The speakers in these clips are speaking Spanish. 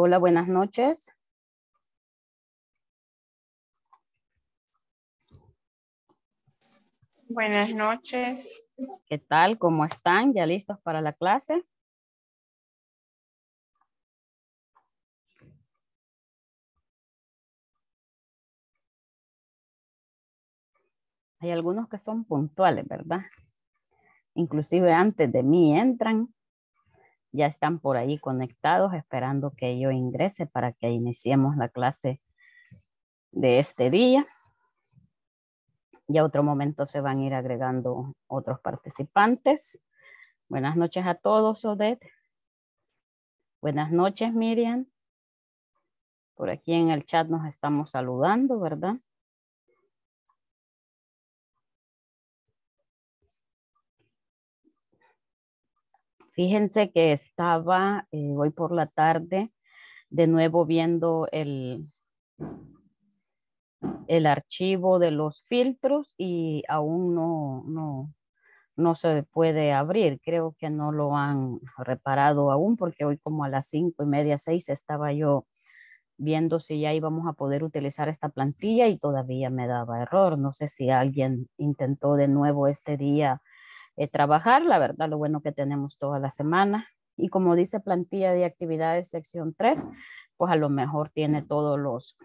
Hola, buenas noches. Buenas noches. ¿Qué tal? ¿Cómo están? ¿Ya listos para la clase? Hay algunos que son puntuales, ¿verdad? Inclusive antes de mí entran ya están por ahí conectados esperando que yo ingrese para que iniciemos la clase de este día. Y a otro momento se van a ir agregando otros participantes. Buenas noches a todos, Odette. Buenas noches, Miriam. Por aquí en el chat nos estamos saludando, ¿verdad? Fíjense que estaba eh, hoy por la tarde de nuevo viendo el, el archivo de los filtros y aún no, no, no se puede abrir. Creo que no lo han reparado aún porque hoy como a las cinco y media, seis estaba yo viendo si ya íbamos a poder utilizar esta plantilla y todavía me daba error. No sé si alguien intentó de nuevo este día eh, trabajar. La verdad, lo bueno que tenemos toda la semana. Y como dice plantilla de actividades sección 3, pues a lo mejor tiene todos los,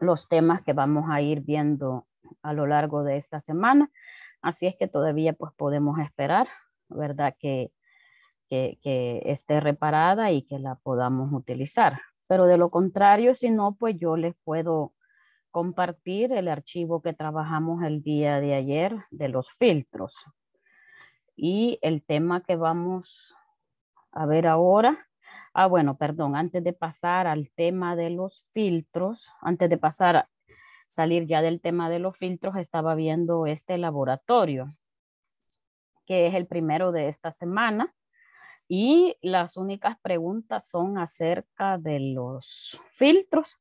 los temas que vamos a ir viendo a lo largo de esta semana. Así es que todavía pues podemos esperar, ¿verdad? Que, que, que esté reparada y que la podamos utilizar. Pero de lo contrario, si no, pues yo les puedo compartir el archivo que trabajamos el día de ayer de los filtros. Y el tema que vamos a ver ahora, ah bueno, perdón, antes de pasar al tema de los filtros, antes de pasar a salir ya del tema de los filtros, estaba viendo este laboratorio, que es el primero de esta semana. Y las únicas preguntas son acerca de los filtros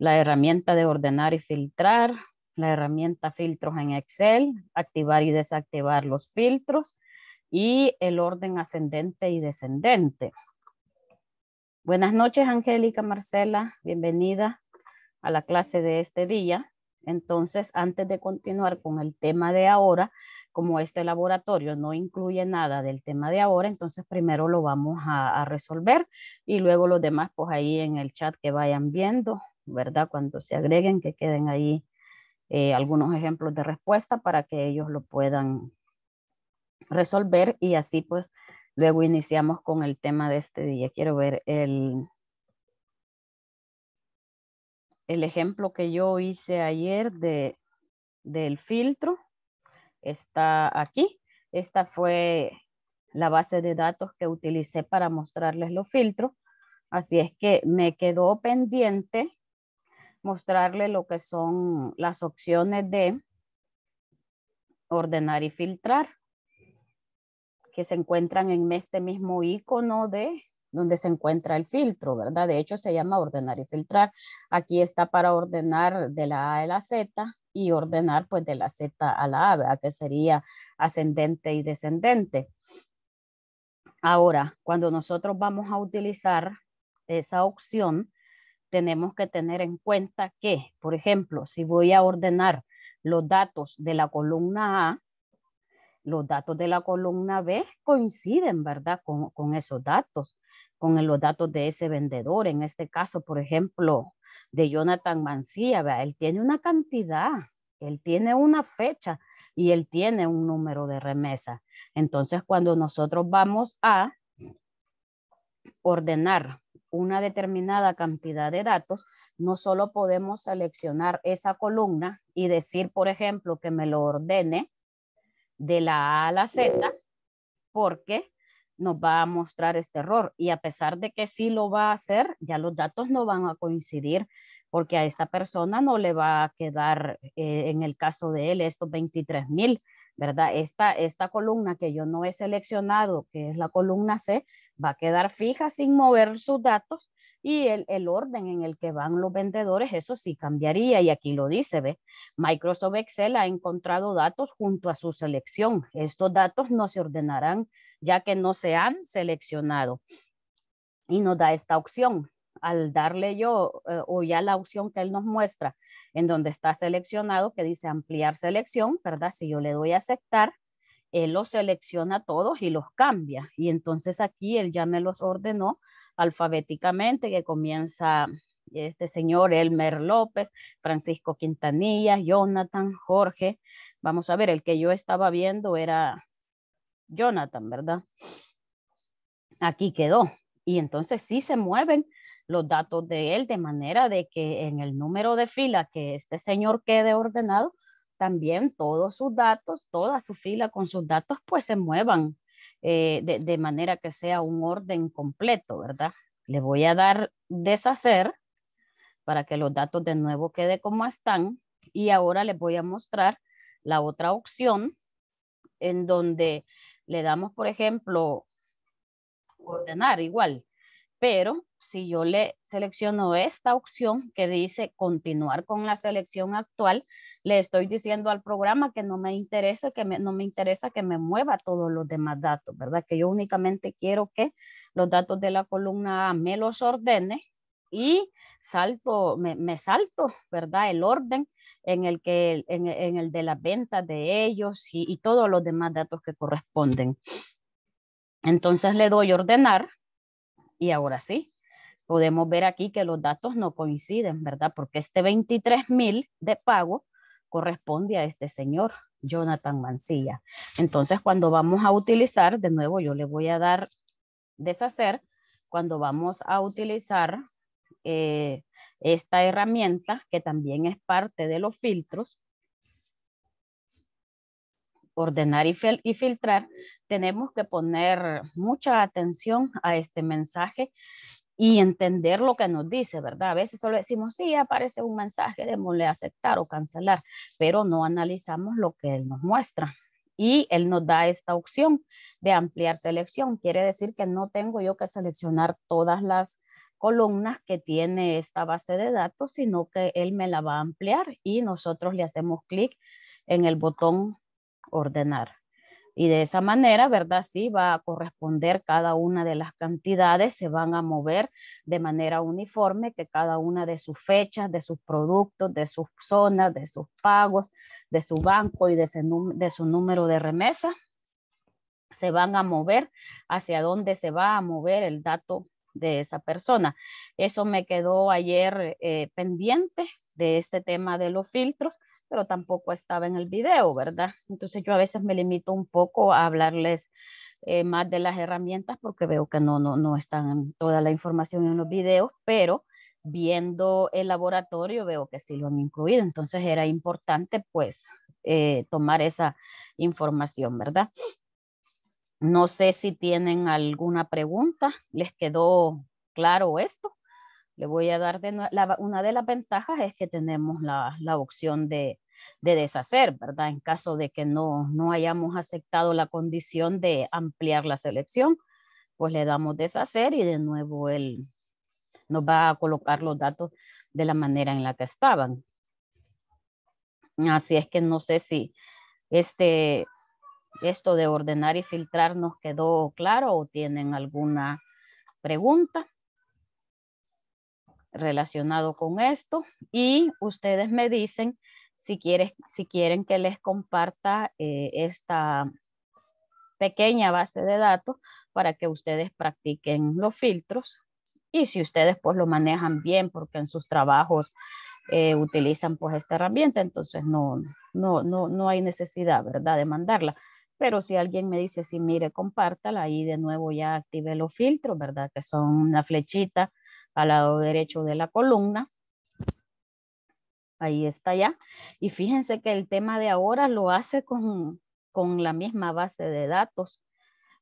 la herramienta de ordenar y filtrar, la herramienta filtros en Excel, activar y desactivar los filtros y el orden ascendente y descendente. Buenas noches, Angélica, Marcela, bienvenida a la clase de este día. Entonces, antes de continuar con el tema de ahora, como este laboratorio no incluye nada del tema de ahora, entonces primero lo vamos a, a resolver y luego los demás, pues ahí en el chat que vayan viendo ¿verdad? Cuando se agreguen, que queden ahí eh, algunos ejemplos de respuesta para que ellos lo puedan resolver y así pues luego iniciamos con el tema de este día. Quiero ver el, el ejemplo que yo hice ayer de, del filtro. Está aquí. Esta fue la base de datos que utilicé para mostrarles los filtros. Así es que me quedó pendiente mostrarle lo que son las opciones de ordenar y filtrar que se encuentran en este mismo icono de donde se encuentra el filtro, ¿verdad? De hecho, se llama ordenar y filtrar. Aquí está para ordenar de la A a la Z y ordenar pues de la Z a la A, Que sería ascendente y descendente. Ahora, cuando nosotros vamos a utilizar esa opción, tenemos que tener en cuenta que, por ejemplo, si voy a ordenar los datos de la columna A, los datos de la columna B coinciden, ¿verdad? Con, esos datos, con los datos de ese vendedor. En este caso, por ejemplo, de Jonathan Mancilla, él tiene una cantidad, él tiene una fecha y él tiene un número de remesa. Entonces, cuando nosotros vamos a ordenar una determinada cantidad de datos, no solo podemos seleccionar esa columna y decir, por ejemplo, que me lo ordene de la A a la Z, porque nos va a mostrar este error. Y a pesar de que sí lo va a hacer, ya los datos no van a coincidir porque a esta persona no le va a quedar, eh, en el caso de él, estos 23,000 ¿verdad? Esta, columna que yo no he seleccionado, que es la columna C, va a quedar fija sin mover sus datos y el, el, orden en el que van los vendedores, eso sí cambiaría y aquí lo dice, ¿ve? Microsoft Excel ha encontrado datos junto a su selección. Estos datos no se ordenarán ya que no se han seleccionado. Y nos da esta opción al darle yo eh, o ya la opción que él nos muestra en donde está seleccionado, que dice ampliar selección, ¿verdad? Si yo le doy a aceptar, él los selecciona todos y los cambia. Y entonces aquí él ya me los ordenó alfabéticamente, que comienza este señor Elmer López, Francisco Quintanilla, Jonathan, Jorge. Vamos a ver, el que yo estaba viendo era Jonathan, ¿verdad? Aquí quedó. Y entonces sí se mueven los datos de él, de manera de que en el número de fila que este señor quede ordenado, también todos sus datos, toda su fila con sus datos, pues se muevan eh, de, de, manera que sea un orden completo, ¿verdad? Le voy a dar deshacer para que los datos de nuevo quede como están y ahora les voy a mostrar la otra opción en donde le damos, por ejemplo, ordenar igual. Pero si yo le selecciono esta opción que dice continuar con la selección actual, le estoy diciendo al programa que no me interesa, que me, no me interesa que me mueva todos los demás datos, ¿verdad? Que yo únicamente quiero que los datos de la columna A me los ordene y salto, me, salto, ¿verdad? El orden en el, que, en, el de la venta de ellos y todos los demás datos que corresponden. Entonces le doy ordenar y ahora sí, podemos ver aquí que los datos no coinciden, ¿verdad? Porque este 23 mil de pago corresponde a este señor, Jonathan Mancilla. Entonces, cuando vamos a utilizar, de nuevo yo le voy a dar deshacer, cuando vamos a utilizar eh, esta herramienta, que también es parte de los filtros, ordenar y, filtrar, tenemos que poner mucha atención a este mensaje y entender lo que nos dice, ¿verdad? A veces solo decimos, sí, aparece un mensaje, démosle aceptar o cancelar, pero no analizamos lo que él nos muestra. Y él nos da esta opción de ampliar selección. Quiere decir que no tengo yo que seleccionar todas las columnas que tiene esta base de datos, sino que él me la va a ampliar y nosotros le hacemos clic en el botón ordenar. Y de esa manera, ¿verdad? Sí, va a corresponder cada una de las cantidades, se van a mover de manera uniforme, que cada una de sus fechas, de sus productos, de sus zonas, de sus pagos, de su banco y de, su número de remesa, se van a mover hacia dónde se va a mover el dato de esa persona. Eso me quedó ayer eh, pendiente de este tema de los filtros, pero tampoco estaba en el video, ¿verdad? Entonces yo a veces me limito un poco a hablarles eh, más de las herramientas porque veo que no, no, no están toda la información en los videos, pero viendo el laboratorio veo que sí lo han incluido, entonces era importante pues eh, tomar esa información, ¿verdad? No sé si tienen alguna pregunta, les quedó claro esto. Le voy a dar de una de las ventajas es que tenemos la, opción de, deshacer, ¿verdad? En caso de que no, no hayamos aceptado la condición de ampliar la selección, pues le damos deshacer y de nuevo él nos va a colocar los datos de la manera en la que estaban. Así es que no sé si este esto de ordenar y filtrar nos quedó claro o tienen alguna pregunta relacionado con esto y ustedes me dicen si, quieren, que les comparta eh, esta pequeña base de datos para que ustedes practiquen los filtros y si ustedes pues lo manejan bien porque en sus trabajos eh, utilizan pues esta herramienta, entonces no, no hay necesidad, ¿verdad?, de mandarla. Pero si alguien me dice, sí, mire, compártala, ahí de nuevo ya active los filtros, ¿verdad? Que son una flechita al lado derecho de la columna. Ahí está ya. Y fíjense que el tema de ahora lo hace con, la misma base de datos.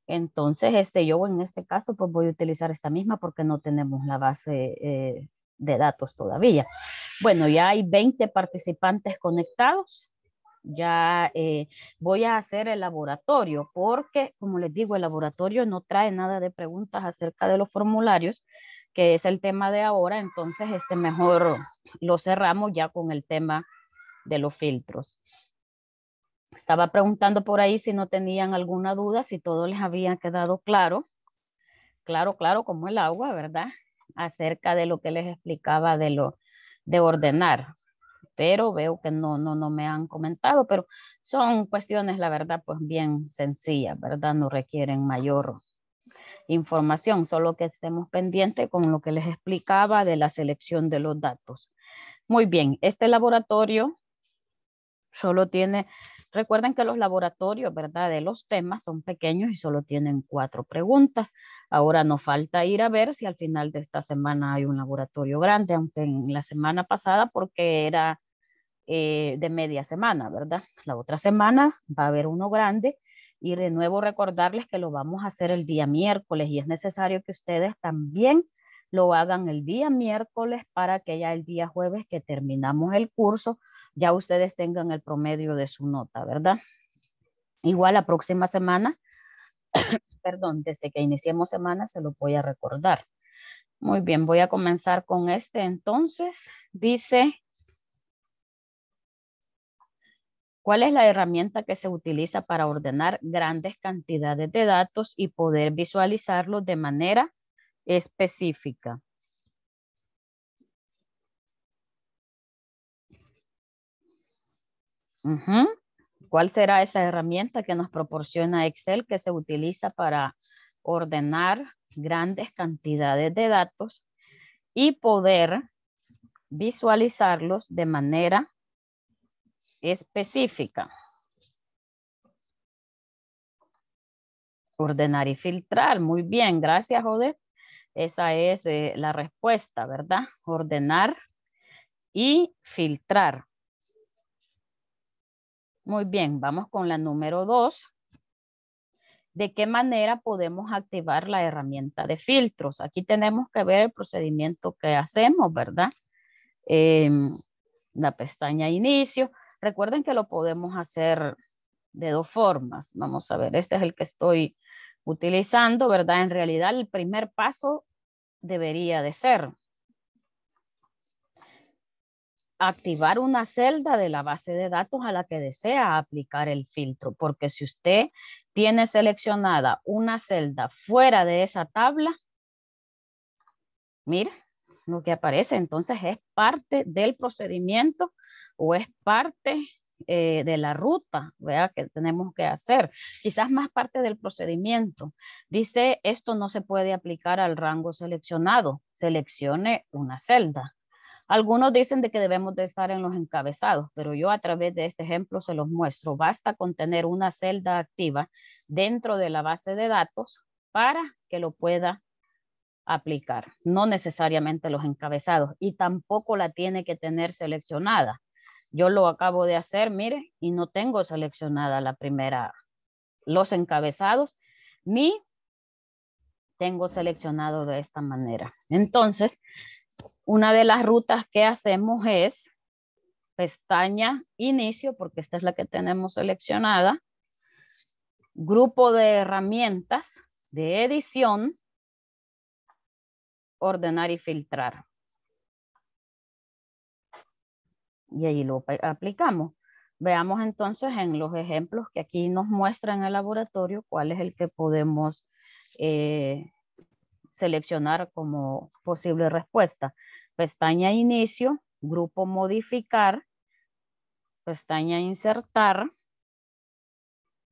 Entonces, este, yo en este caso pues voy a utilizar esta misma porque no tenemos la base eh, de datos todavía. Bueno, ya hay 20 participantes conectados ya eh, voy a hacer el laboratorio, porque como les digo, el laboratorio no trae nada de preguntas acerca de los formularios, que es el tema de ahora, entonces este mejor lo cerramos ya con el tema de los filtros. Estaba preguntando por ahí si no tenían alguna duda, si todo les había quedado claro, claro, claro, como el agua, ¿verdad? Acerca de lo que les explicaba de lo de ordenar pero veo que no, no, no me han comentado, pero son cuestiones, la verdad, pues bien sencillas, ¿verdad? No requieren mayor información, solo que estemos pendientes con lo que les explicaba de la selección de los datos. Muy bien, este laboratorio solo tiene, recuerden que los laboratorios, ¿verdad? De los temas son pequeños y solo tienen cuatro preguntas. Ahora nos falta ir a ver si al final de esta semana hay un laboratorio grande, aunque en la semana pasada, porque era eh, de media semana, ¿verdad? La otra semana va a haber uno grande y de nuevo recordarles que lo vamos a hacer el día miércoles y es necesario que ustedes también lo hagan el día miércoles para que ya el día jueves que terminamos el curso, ya ustedes tengan el promedio de su nota, ¿verdad? Igual la próxima semana, perdón, desde que iniciemos semana se lo voy a recordar. Muy bien, voy a comenzar con este entonces. Dice ¿Cuál es la herramienta que se utiliza para ordenar grandes cantidades de datos y poder visualizarlos de manera específica? ¿Cuál será esa herramienta que nos proporciona Excel que se utiliza para ordenar grandes cantidades de datos y poder visualizarlos de manera específica. Ordenar y filtrar. Muy bien, gracias, joder Esa es eh, la respuesta, ¿verdad? Ordenar y filtrar. Muy bien, vamos con la número dos. ¿De qué manera podemos activar la herramienta de filtros? Aquí tenemos que ver el procedimiento que hacemos, ¿verdad? Em, la pestaña inicio. Recuerden que lo podemos hacer de dos formas. Vamos a ver, este es el que estoy utilizando, ¿verdad? En realidad el primer paso debería de ser activar una celda de la base de datos a la que desea aplicar el filtro, porque si usted tiene seleccionada una celda fuera de esa tabla, mira, lo que aparece. Entonces es parte del procedimiento o es parte eh, de la ruta que tenemos que hacer. Quizás más parte del procedimiento. Dice, esto no se puede aplicar al rango seleccionado. Seleccione una celda. Algunos dicen de que debemos de estar en los encabezados, pero yo a través de este ejemplo se los muestro. Basta con tener una celda activa dentro de la base de datos para que lo pueda aplicar, no necesariamente los encabezados y tampoco la tiene que tener seleccionada. Yo lo acabo de hacer, mire, y no tengo seleccionada la primera, los encabezados, ni tengo seleccionado de esta manera. Entonces, una de las rutas que hacemos es pestaña inicio, porque esta es la que tenemos seleccionada, grupo de herramientas de edición, ordenar y filtrar. Y ahí lo aplicamos. Veamos entonces en los ejemplos que aquí nos muestra en el laboratorio cuál es el que podemos eh, seleccionar como posible respuesta. Pestaña Inicio, Grupo Modificar, pestaña Insertar,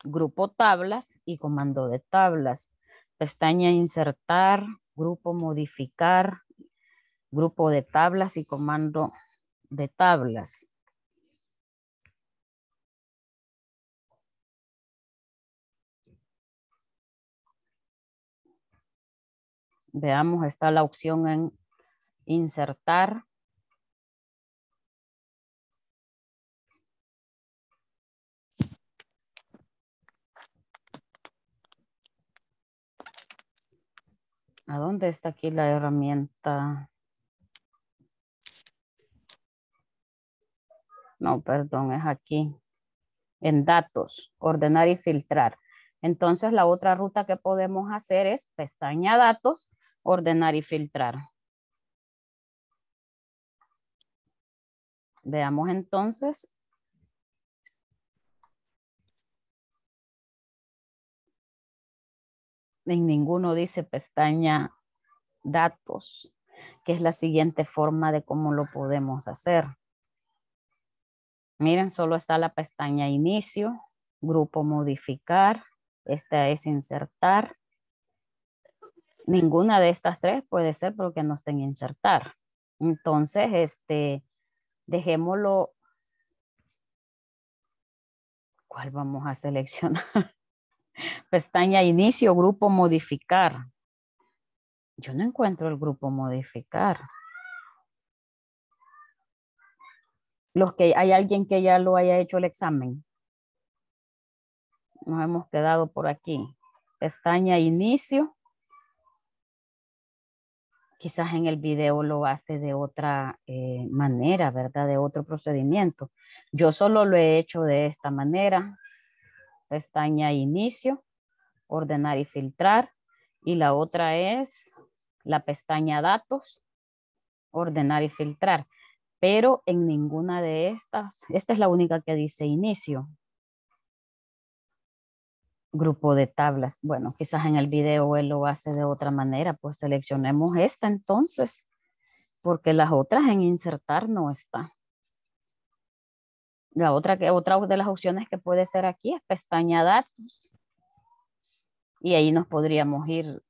Grupo Tablas y Comando de Tablas. Pestaña Insertar, grupo modificar, grupo de tablas y comando de tablas. Veamos, está la opción en insertar ¿A dónde está aquí la herramienta? No, perdón, es aquí. En datos, ordenar y filtrar. Entonces la otra ruta que podemos hacer es pestaña datos, ordenar y filtrar. Veamos entonces en ninguno dice pestaña datos, que es la siguiente forma de cómo lo podemos hacer. Miren, solo está la pestaña inicio, grupo modificar, esta es insertar. Ninguna de estas tres puede ser porque no estén insertar. Entonces, este, dejémoslo. ¿Cuál vamos a seleccionar? Pestaña pues, inicio, grupo modificar. Yo no encuentro el grupo modificar. Los que hay alguien que ya lo haya hecho el examen. Nos hemos quedado por aquí. Pestaña inicio. Quizás en el video lo hace de otra eh, manera, ¿verdad? De otro procedimiento. Yo solo lo he hecho de esta manera pestaña inicio, ordenar y filtrar. Y la otra es la pestaña datos, ordenar y filtrar. Pero en ninguna de estas, esta es la única que dice inicio. Grupo de tablas. Bueno, quizás en el video él lo hace de otra manera, pues seleccionemos esta entonces, porque las otras en insertar no están otra, otra de las opciones que puede ser aquí es pestaña datos. Y ahí nos podríamos ir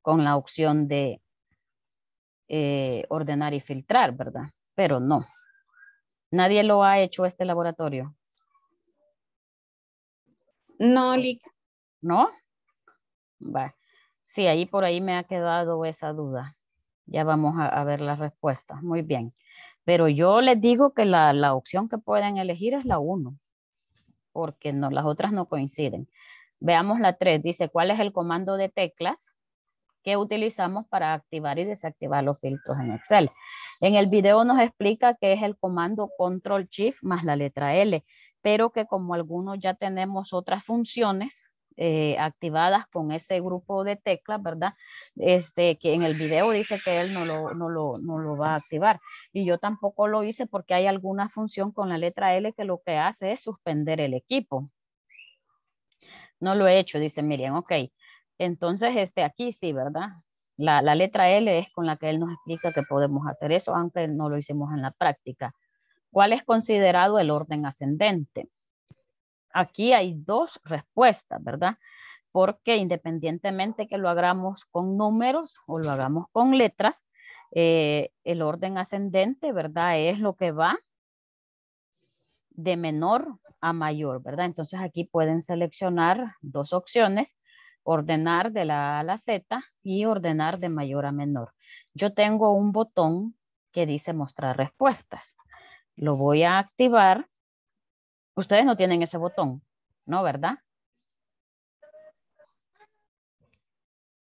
con la opción de eh, ordenar y filtrar, ¿verdad? Pero no. Nadie lo ha hecho este laboratorio. No, Lick. ¿No? Sí, ahí por ahí me ha quedado esa duda. Ya vamos a, a ver las respuestas. Muy bien. Pero yo les digo que la, opción que pueden elegir es la 1, porque no, las otras no coinciden. Veamos la 3, dice cuál es el comando de teclas que utilizamos para activar y desactivar los filtros en Excel. En el video nos explica que es el comando Control Shift más la letra L, pero que como algunos ya tenemos otras funciones, eh, activadas con ese grupo de teclas, ¿verdad? Este, que en el video dice que él no lo, no, lo, va a activar. Y yo tampoco lo hice porque hay alguna función con la letra L que lo que hace es suspender el equipo. No lo he hecho, dice Miriam, ok. Entonces, este, aquí sí, ¿verdad? La, la letra L es con la que él nos explica que podemos hacer eso, aunque no lo hicimos en la práctica. ¿Cuál es considerado el orden ascendente? aquí hay dos respuestas, ¿verdad? Porque independientemente que lo hagamos con números o lo hagamos con letras, eh, el orden ascendente, ¿verdad? Es lo que va de menor a mayor, ¿verdad? Entonces aquí pueden seleccionar dos opciones, ordenar de la A a la Z y ordenar de mayor a menor. Yo tengo un botón que dice mostrar respuestas. Lo voy a activar Ustedes no tienen ese botón, ¿no? ¿Verdad?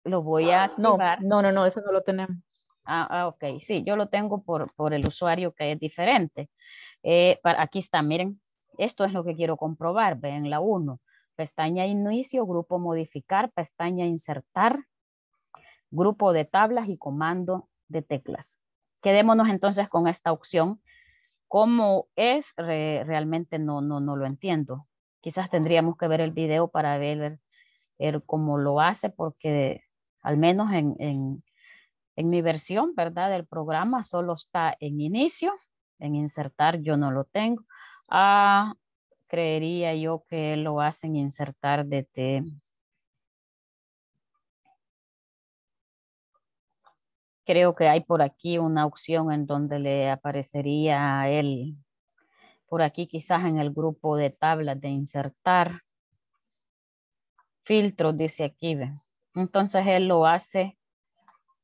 Lo voy a No, no, no, no eso no lo tenemos. Ah, ah, ok, sí, yo lo tengo por, por el usuario que es diferente. Eh, para, aquí está, miren, esto es lo que quiero comprobar, ven la 1. Pestaña inicio, grupo modificar, pestaña insertar, grupo de tablas y comando de teclas. Quedémonos entonces con esta opción cómo es, realmente no, no, no lo entiendo. Quizás tendríamos que ver el video para ver, cómo lo hace, porque al menos en, en, mi versión, ¿verdad? Del programa solo está en inicio, en insertar yo no lo tengo. Ah, creería yo que lo hacen insertar desde creo que hay por aquí una opción en donde le aparecería a él, por aquí quizás en el grupo de tablas de insertar. Filtros, dice aquí. Entonces él lo hace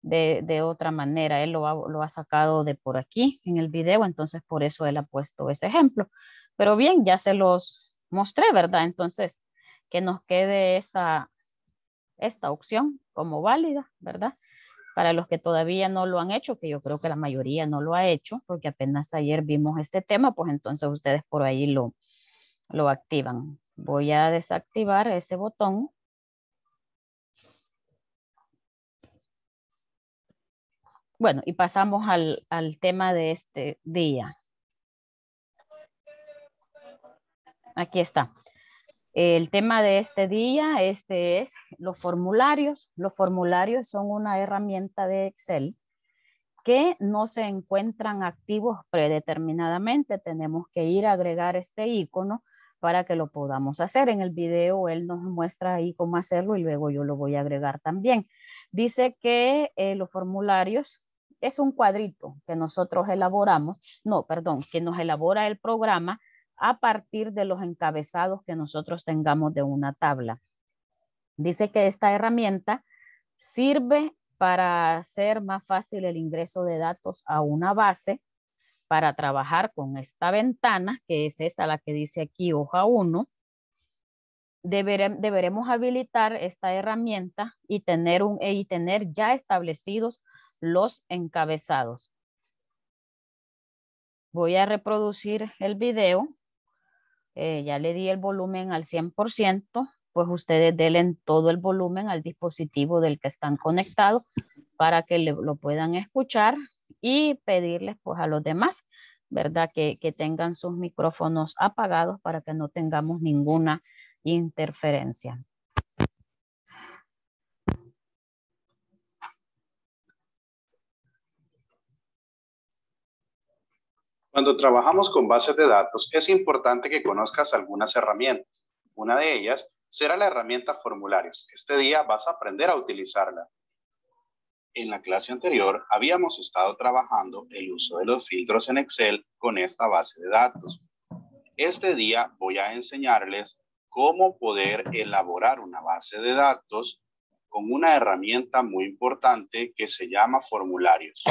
de, otra manera. Él lo ha, lo ha sacado de por aquí en el video, entonces por eso él ha puesto ese ejemplo. Pero bien, ya se los mostré, ¿verdad? Entonces, que nos quede esa, esta opción como válida, ¿verdad? Para los que todavía no lo han hecho, que yo creo que la mayoría no lo ha hecho, porque apenas ayer vimos este tema, pues entonces ustedes por ahí lo, activan. Voy a desactivar ese botón. Bueno, y pasamos al, al tema de este día. Aquí está. El tema de este día, este es los formularios. Los formularios son una herramienta de Excel que no se encuentran activos predeterminadamente. Tenemos que ir a agregar este icono para que lo podamos hacer. En el video él nos muestra ahí cómo hacerlo y luego yo lo voy a agregar también. Dice que eh, los formularios es un cuadrito que nosotros elaboramos, no, perdón, que nos elabora el programa a partir de los encabezados que nosotros tengamos de una tabla. Dice que esta herramienta sirve para hacer más fácil el ingreso de datos a una base, para trabajar con esta ventana, que es esta la que dice aquí hoja 1. deberemos habilitar esta herramienta y tener, un, y tener ya establecidos los encabezados. Voy a reproducir el video eh, ya le di el volumen al 100%, pues ustedes denle todo el volumen al dispositivo del que están conectados para que lo puedan escuchar y pedirles pues a los demás, ¿verdad? que tengan sus micrófonos apagados para que no tengamos ninguna interferencia. Cuando trabajamos con bases de datos, es importante que conozcas algunas herramientas. Una de ellas será la herramienta formularios. Este día vas a aprender a utilizarla. En la clase anterior habíamos estado trabajando el uso de los filtros en Excel con esta base de datos. Este día voy a enseñarles cómo poder elaborar una base de datos con una herramienta muy importante que se llama formularios.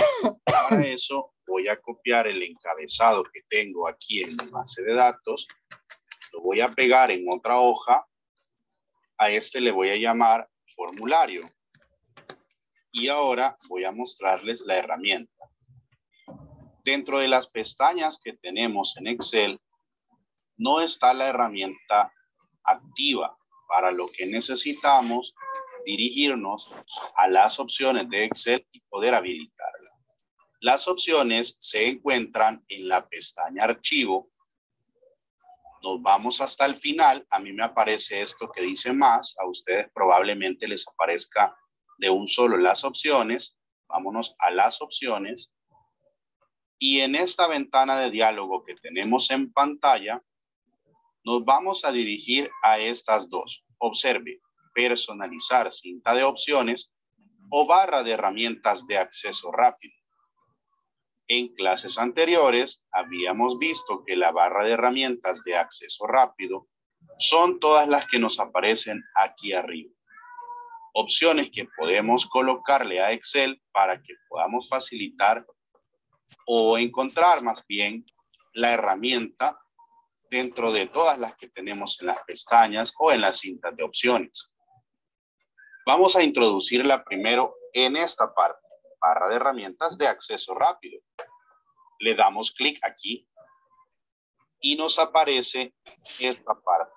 Para eso voy a copiar el encabezado que tengo aquí en mi base de datos, lo voy a pegar en otra hoja, a este le voy a llamar formulario. Y ahora voy a mostrarles la herramienta. Dentro de las pestañas que tenemos en Excel, no está la herramienta activa, para lo que necesitamos dirigirnos a las opciones de Excel y poder habilitarla. Las opciones se encuentran en la pestaña archivo. Nos vamos hasta el final. A mí me aparece esto que dice más. A ustedes probablemente les aparezca de un solo las opciones. Vámonos a las opciones. Y en esta ventana de diálogo que tenemos en pantalla, nos vamos a dirigir a estas dos. Observe, personalizar cinta de opciones o barra de herramientas de acceso rápido. En clases anteriores habíamos visto que la barra de herramientas de acceso rápido son todas las que nos aparecen aquí arriba. Opciones que podemos colocarle a Excel para que podamos facilitar o encontrar más bien la herramienta dentro de todas las que tenemos en las pestañas o en las cintas de opciones. Vamos a introducirla primero en esta parte barra de herramientas de acceso rápido. Le damos clic aquí y nos aparece esta parte.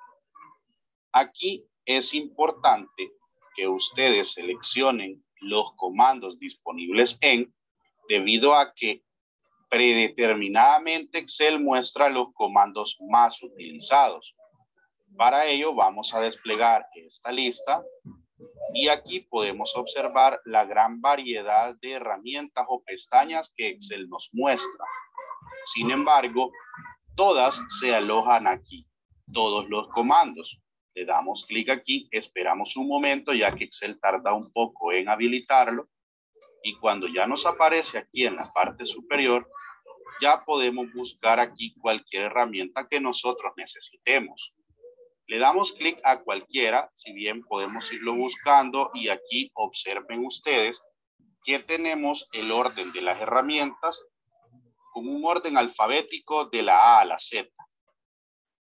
Aquí es importante que ustedes seleccionen los comandos disponibles en, debido a que predeterminadamente Excel muestra los comandos más utilizados. Para ello vamos a desplegar esta lista y aquí podemos observar la gran variedad de herramientas o pestañas que Excel nos muestra. Sin embargo, todas se alojan aquí, todos los comandos. Le damos clic aquí, esperamos un momento ya que Excel tarda un poco en habilitarlo. Y cuando ya nos aparece aquí en la parte superior, ya podemos buscar aquí cualquier herramienta que nosotros necesitemos. Le damos clic a cualquiera, si bien podemos irlo buscando y aquí observen ustedes que tenemos el orden de las herramientas con un orden alfabético de la A a la Z.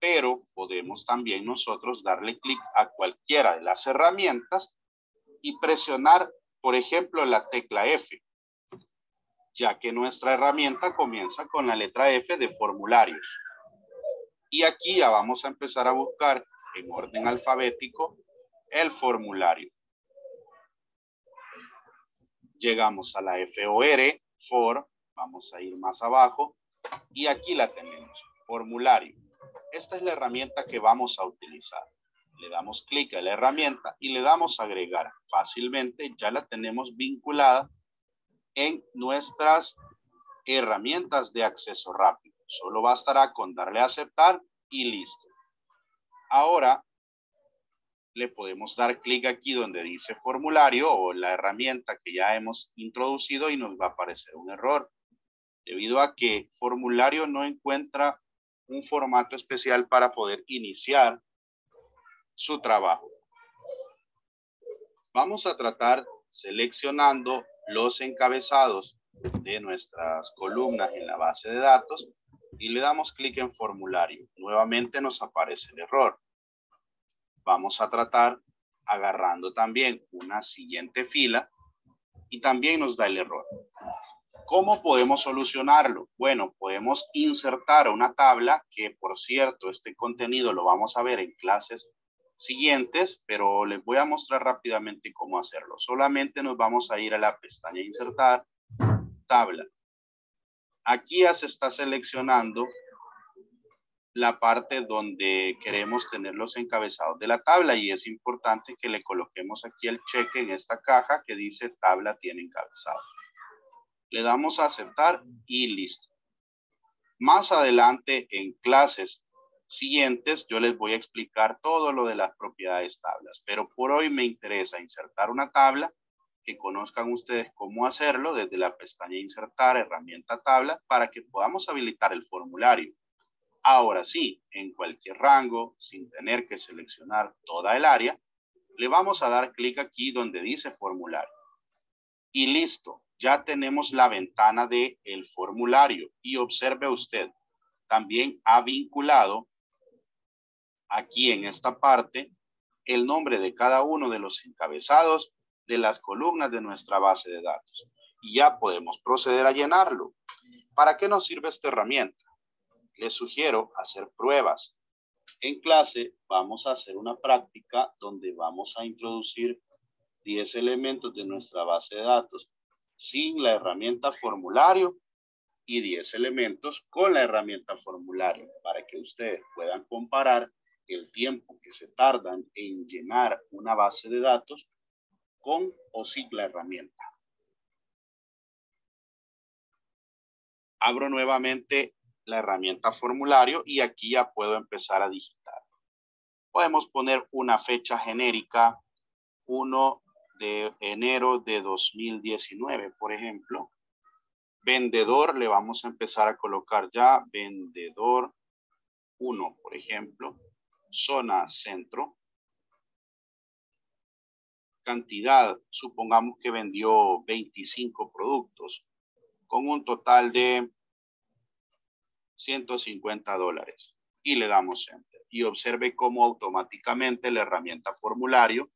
Pero podemos también nosotros darle clic a cualquiera de las herramientas y presionar, por ejemplo, la tecla F, ya que nuestra herramienta comienza con la letra F de formularios. Y aquí ya vamos a empezar a buscar en orden alfabético el formulario. Llegamos a la FOR, FOR, vamos a ir más abajo y aquí la tenemos, formulario. Esta es la herramienta que vamos a utilizar. Le damos clic a la herramienta y le damos agregar. Fácilmente ya la tenemos vinculada en nuestras herramientas de acceso rápido. Solo bastará con darle a aceptar y listo. Ahora le podemos dar clic aquí donde dice formulario o la herramienta que ya hemos introducido y nos va a aparecer un error. Debido a que formulario no encuentra un formato especial para poder iniciar su trabajo. Vamos a tratar seleccionando los encabezados de nuestras columnas en la base de datos y le damos clic en formulario. Nuevamente nos aparece el error. Vamos a tratar agarrando también una siguiente fila y también nos da el error. ¿Cómo podemos solucionarlo? Bueno, podemos insertar una tabla que, por cierto, este contenido lo vamos a ver en clases siguientes, pero les voy a mostrar rápidamente cómo hacerlo. Solamente nos vamos a ir a la pestaña insertar, tabla. Aquí ya se está seleccionando la parte donde queremos tener los encabezados de la tabla y es importante que le coloquemos aquí el cheque en esta caja que dice tabla tiene encabezado. Le damos a aceptar y listo. Más adelante en clases siguientes yo les voy a explicar todo lo de las propiedades tablas, pero por hoy me interesa insertar una tabla que conozcan ustedes cómo hacerlo desde la pestaña insertar, herramienta tabla, para que podamos habilitar el formulario. Ahora sí, en cualquier rango, sin tener que seleccionar toda el área, le vamos a dar clic aquí donde dice formulario. Y listo, ya tenemos la ventana de el formulario. Y observe usted, también ha vinculado aquí en esta parte el nombre de cada uno de los encabezados de las columnas de nuestra base de datos. Y ya podemos proceder a llenarlo. ¿Para qué nos sirve esta herramienta? Les sugiero hacer pruebas. En clase vamos a hacer una práctica donde vamos a introducir 10 elementos de nuestra base de datos sin la herramienta formulario y 10 elementos con la herramienta formulario para que ustedes puedan comparar el tiempo que se tardan en llenar una base de datos con o sin la herramienta. Abro nuevamente la herramienta formulario y aquí ya puedo empezar a digitar. Podemos poner una fecha genérica, 1 de enero de 2019, por ejemplo. Vendedor, le vamos a empezar a colocar ya vendedor 1, por ejemplo. Zona centro cantidad, supongamos que vendió 25 productos con un total de 150 dólares y le damos enter. Y observe cómo automáticamente la herramienta formulario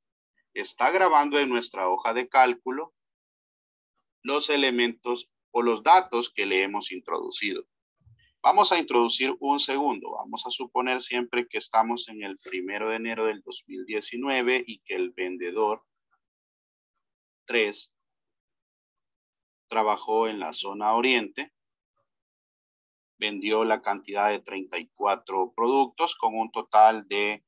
está grabando en nuestra hoja de cálculo los elementos o los datos que le hemos introducido. Vamos a introducir un segundo. Vamos a suponer siempre que estamos en el primero de enero del 2019 y que el vendedor 3, trabajó en la zona oriente, vendió la cantidad de 34 productos con un total de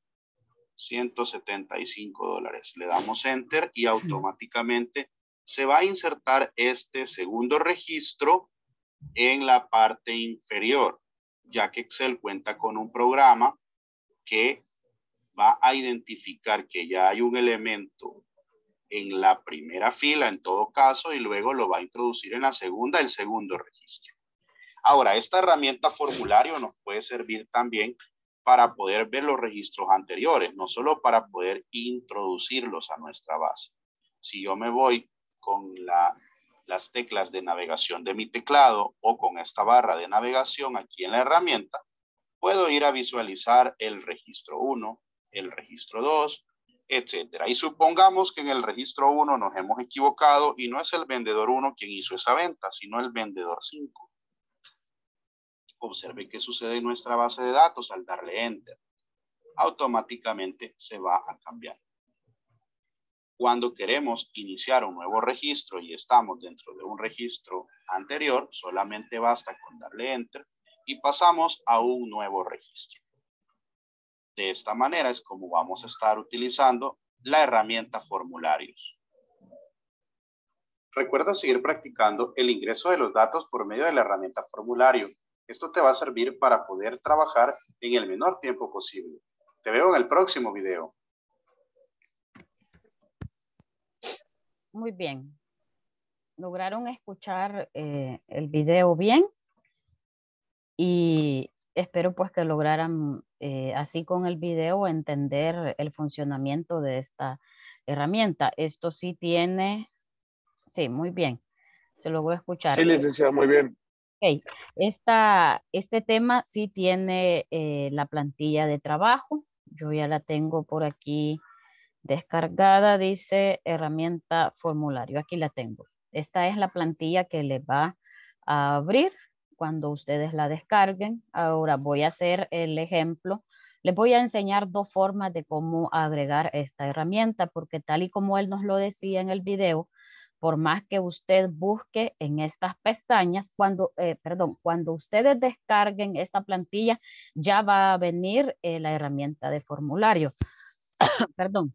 175 dólares. Le damos enter y automáticamente se va a insertar este segundo registro en la parte inferior, ya que Excel cuenta con un programa que va a identificar que ya hay un elemento en la primera fila en todo caso y luego lo va a introducir en la segunda, el segundo registro. Ahora, esta herramienta formulario nos puede servir también para poder ver los registros anteriores, no solo para poder introducirlos a nuestra base. Si yo me voy con las teclas de navegación de mi teclado o con esta barra de navegación aquí en la herramienta, puedo ir a visualizar el registro 1, el registro 2, etcétera. Y supongamos que en el registro 1 nos hemos equivocado y no es el vendedor 1 quien hizo esa venta, sino el vendedor 5. Observe qué sucede en nuestra base de datos al darle Enter. Automáticamente se va a cambiar. Cuando queremos iniciar un nuevo registro y estamos dentro de un registro anterior, solamente basta con darle Enter y pasamos a un nuevo registro. De esta manera es como vamos a estar utilizando la herramienta formularios. Recuerda seguir practicando el ingreso de los datos por medio de la herramienta formulario. Esto te va a servir para poder trabajar en el menor tiempo posible. Te veo en el próximo video. Muy bien. ¿Lograron escuchar eh, el video bien? Y espero pues que lograran eh, así con el video entender el funcionamiento de esta herramienta. Esto sí tiene, sí, muy bien, se a escuchar. Sí, licenciada, muy bien. Ok, este tema sí tiene eh, la plantilla de trabajo, yo ya la tengo por aquí descargada, dice herramienta formulario, aquí la tengo. Esta es la plantilla que le va a abrir cuando ustedes la descarguen. Ahora voy a hacer el ejemplo. Les voy a enseñar dos formas de cómo agregar esta herramienta, porque tal y como él nos lo decía en el video, por más que usted busque en estas pestañas, cuando, eh, perdón, cuando ustedes descarguen esta plantilla, ya va a venir eh, la herramienta de formulario. perdón.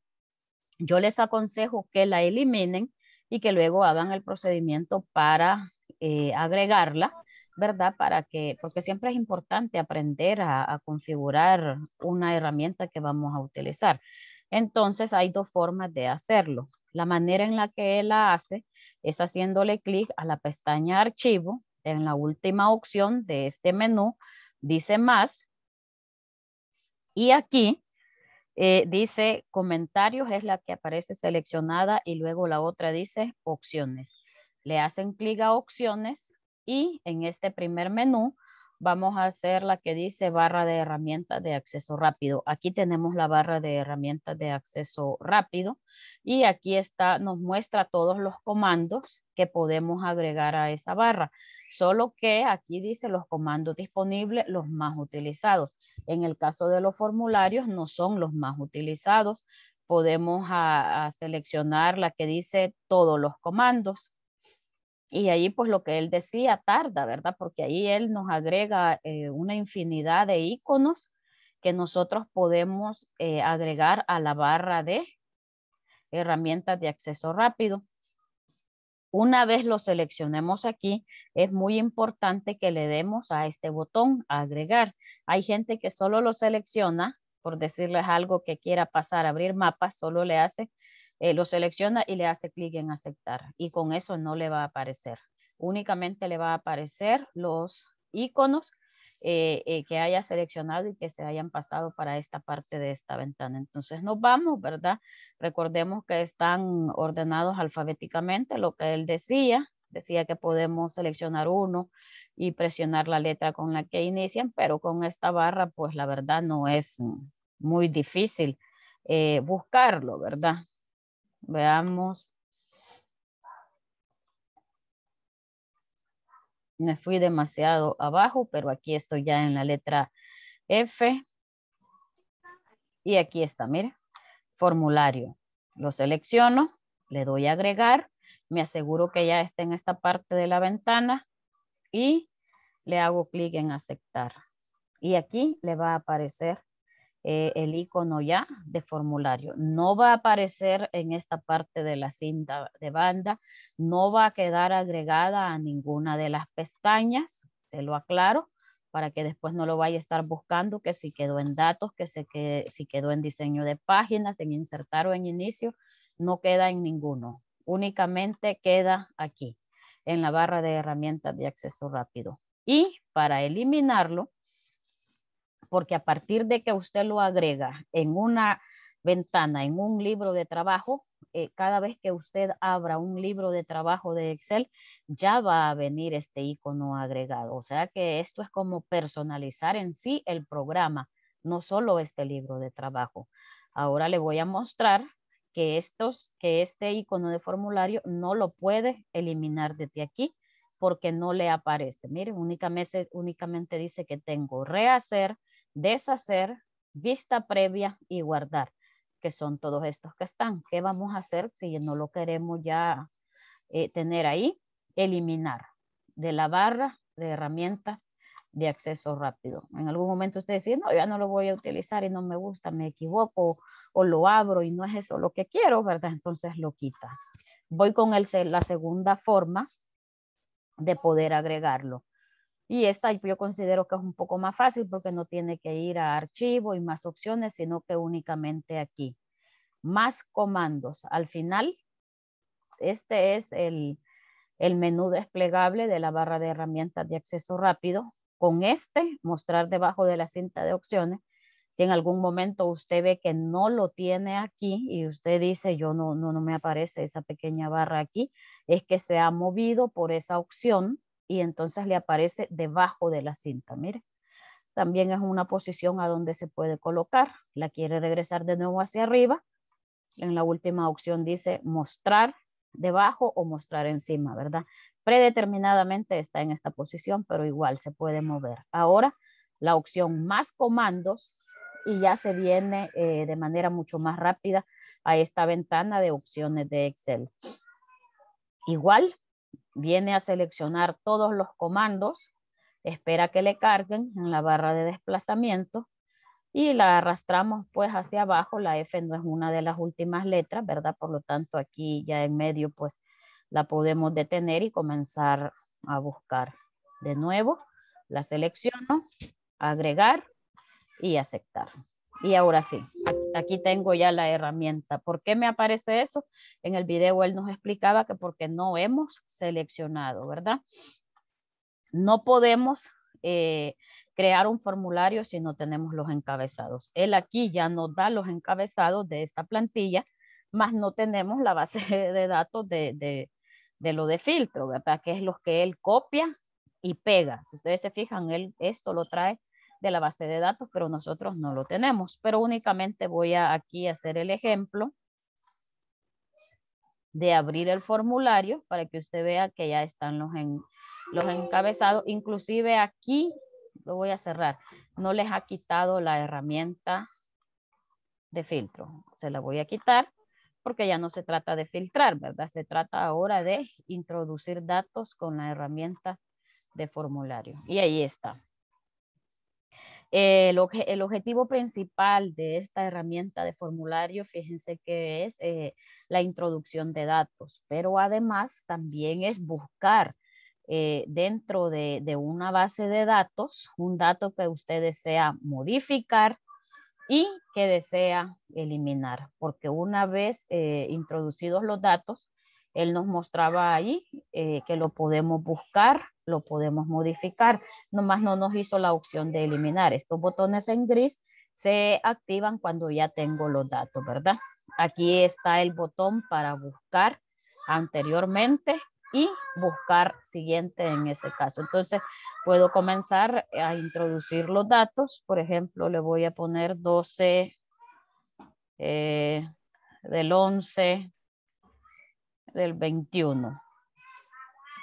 Yo les aconsejo que la eliminen y que luego hagan el procedimiento para eh, agregarla ¿verdad? Para que, porque siempre es importante aprender a, configurar una herramienta que vamos a utilizar. Entonces hay dos formas de hacerlo. La manera en la que él la hace es haciéndole clic a la pestaña archivo en la última opción de este menú, dice más. Y aquí eh, dice comentarios es la que aparece seleccionada y luego la otra dice opciones. Le hacen clic a opciones y en este primer menú vamos a hacer la que dice barra de herramientas de acceso rápido. Aquí tenemos la barra de herramientas de acceso rápido y aquí está, nos muestra todos los comandos que podemos agregar a esa barra. Solo que aquí dice los comandos disponibles, los más utilizados. En el caso de los formularios no son los más utilizados. Podemos a, ah, ah, seleccionar la que dice todos los comandos y ahí pues lo que él decía tarda, ¿verdad? Porque ahí él nos agrega eh, una infinidad de iconos que nosotros podemos eh, agregar a la barra de herramientas de acceso rápido. Una vez lo seleccionemos aquí, es muy importante que le demos a este botón agregar. Hay gente que solo lo selecciona, por decirles algo que quiera pasar, abrir mapas, solo le hace eh, lo selecciona y le hace clic en aceptar y con eso no le va a aparecer. Únicamente le va a aparecer los iconos eh, eh, que haya seleccionado y que se hayan pasado para esta parte de esta ventana. Entonces nos vamos, ¿verdad? Recordemos que están ordenados alfabéticamente, lo que él decía. Decía que podemos seleccionar uno y presionar la letra con la que inician, pero con esta barra, pues la verdad no es muy difícil buscarlo, ¿verdad? Veamos. Me fui demasiado abajo, pero aquí estoy ya en la letra F. Y aquí está, mire. formulario. Lo selecciono, le doy a agregar, me aseguro que ya esté en esta parte de la ventana y le hago clic en aceptar. Y aquí le va a aparecer eh, el icono ya de formulario. No va a aparecer en esta parte de la cinta de banda, no va a quedar agregada a ninguna de las pestañas, se lo aclaro, para que después no lo vaya a estar buscando, que si quedó en datos, que, se si quedó en diseño de páginas, en insertar o en inicio, no queda en ninguno. Únicamente queda aquí, en la barra de herramientas de acceso rápido. Y para eliminarlo, porque a partir de que usted lo agrega en una ventana, en un libro de trabajo, eh, cada vez que usted abra un libro de trabajo de Excel, ya va a venir este icono agregado. O sea que esto es como personalizar en sí el programa, no solo este libro de trabajo. Ahora le voy a mostrar que, estos, que este icono de formulario no lo puede eliminar desde aquí porque no le aparece. Mire, únicamente dice que tengo rehacer, deshacer, vista previa y guardar, que son todos estos que están. ¿Qué vamos a hacer si no lo queremos ya eh, tener ahí? Eliminar de la barra de herramientas de acceso rápido. En algún momento usted dice, no, ya no lo voy a utilizar y no me gusta, me equivoco o lo abro y no es eso lo que quiero, ¿verdad? Entonces lo quita. Voy con el, la segunda forma de poder agregarlo. Y esta yo considero que es un poco más fácil porque no tiene que ir a archivo y más opciones, sino que únicamente aquí. Más comandos. Al final, este es el, el menú desplegable de la barra de herramientas de acceso rápido. Con este, mostrar debajo de la cinta de opciones. Si en algún momento usted ve que no lo tiene aquí y usted dice, yo no, no, no me aparece esa pequeña barra aquí, es que se ha movido por esa opción y entonces le aparece debajo de la cinta, mire. También es una posición a donde se puede colocar. La quiere regresar de nuevo hacia arriba. En la última opción dice mostrar debajo o mostrar encima, ¿verdad? Predeterminadamente está en esta posición, pero igual se puede mover. Ahora la opción más comandos y ya se viene eh, de manera mucho más rápida a esta ventana de opciones de Excel. Igual Viene a seleccionar todos los comandos, espera que le carguen en la barra de desplazamiento y la arrastramos pues hacia abajo, la F no es una de las últimas letras, ¿verdad? Por lo tanto aquí ya en medio pues la podemos detener y comenzar a buscar. De nuevo, la selecciono, agregar y aceptar. Y ahora sí, aquí tengo ya la herramienta. ¿Por qué me aparece eso? En el video él nos explicaba que porque no hemos seleccionado, ¿verdad? No podemos eh, crear un formulario si no tenemos los encabezados. Él aquí ya nos da los encabezados de esta plantilla, más no tenemos la base de datos de, de, de lo de filtro, ¿verdad? Que es los que él copia y pega. Si ustedes se fijan, él esto lo trae de la base de datos, pero nosotros no lo tenemos. Pero únicamente voy a aquí hacer el ejemplo de abrir el formulario para que usted vea que ya están los, en, los encabezados. Inclusive aquí, lo voy a cerrar, no les ha quitado la herramienta de filtro. Se la voy a quitar porque ya no se trata de filtrar, ¿verdad? Se trata ahora de introducir datos con la herramienta de formulario. Y ahí está. El, el, objetivo principal de esta herramienta de formulario, fíjense que es eh, la introducción de datos, pero además también es buscar eh, dentro de, una base de datos un dato que usted desea modificar y que desea eliminar, porque una vez eh, introducidos los datos, él nos mostraba ahí eh, que lo podemos buscar, lo podemos modificar, nomás no nos hizo la opción de eliminar. Estos botones en gris se activan cuando ya tengo los datos, ¿verdad? Aquí está el botón para buscar anteriormente y buscar siguiente en ese caso. Entonces, puedo comenzar a introducir los datos. Por ejemplo, le voy a poner 12 eh, del 11 del 21.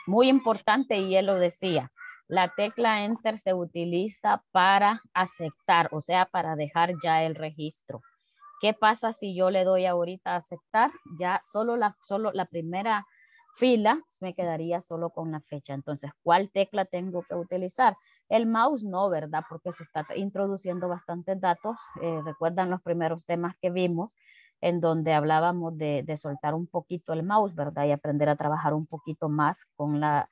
Muy importante, y él lo decía, la tecla Enter se utiliza para aceptar, o sea, para dejar ya el registro. ¿Qué pasa si yo le doy ahorita a aceptar? Ya solo la, solo la primera fila me quedaría solo con la fecha. Entonces, ¿cuál tecla tengo que utilizar? El mouse no, ¿verdad? Porque se está introduciendo bastantes datos. Eh, recuerdan los primeros temas que vimos en donde hablábamos de, soltar un poquito el mouse, ¿verdad? Y aprender a trabajar un poquito más con, la,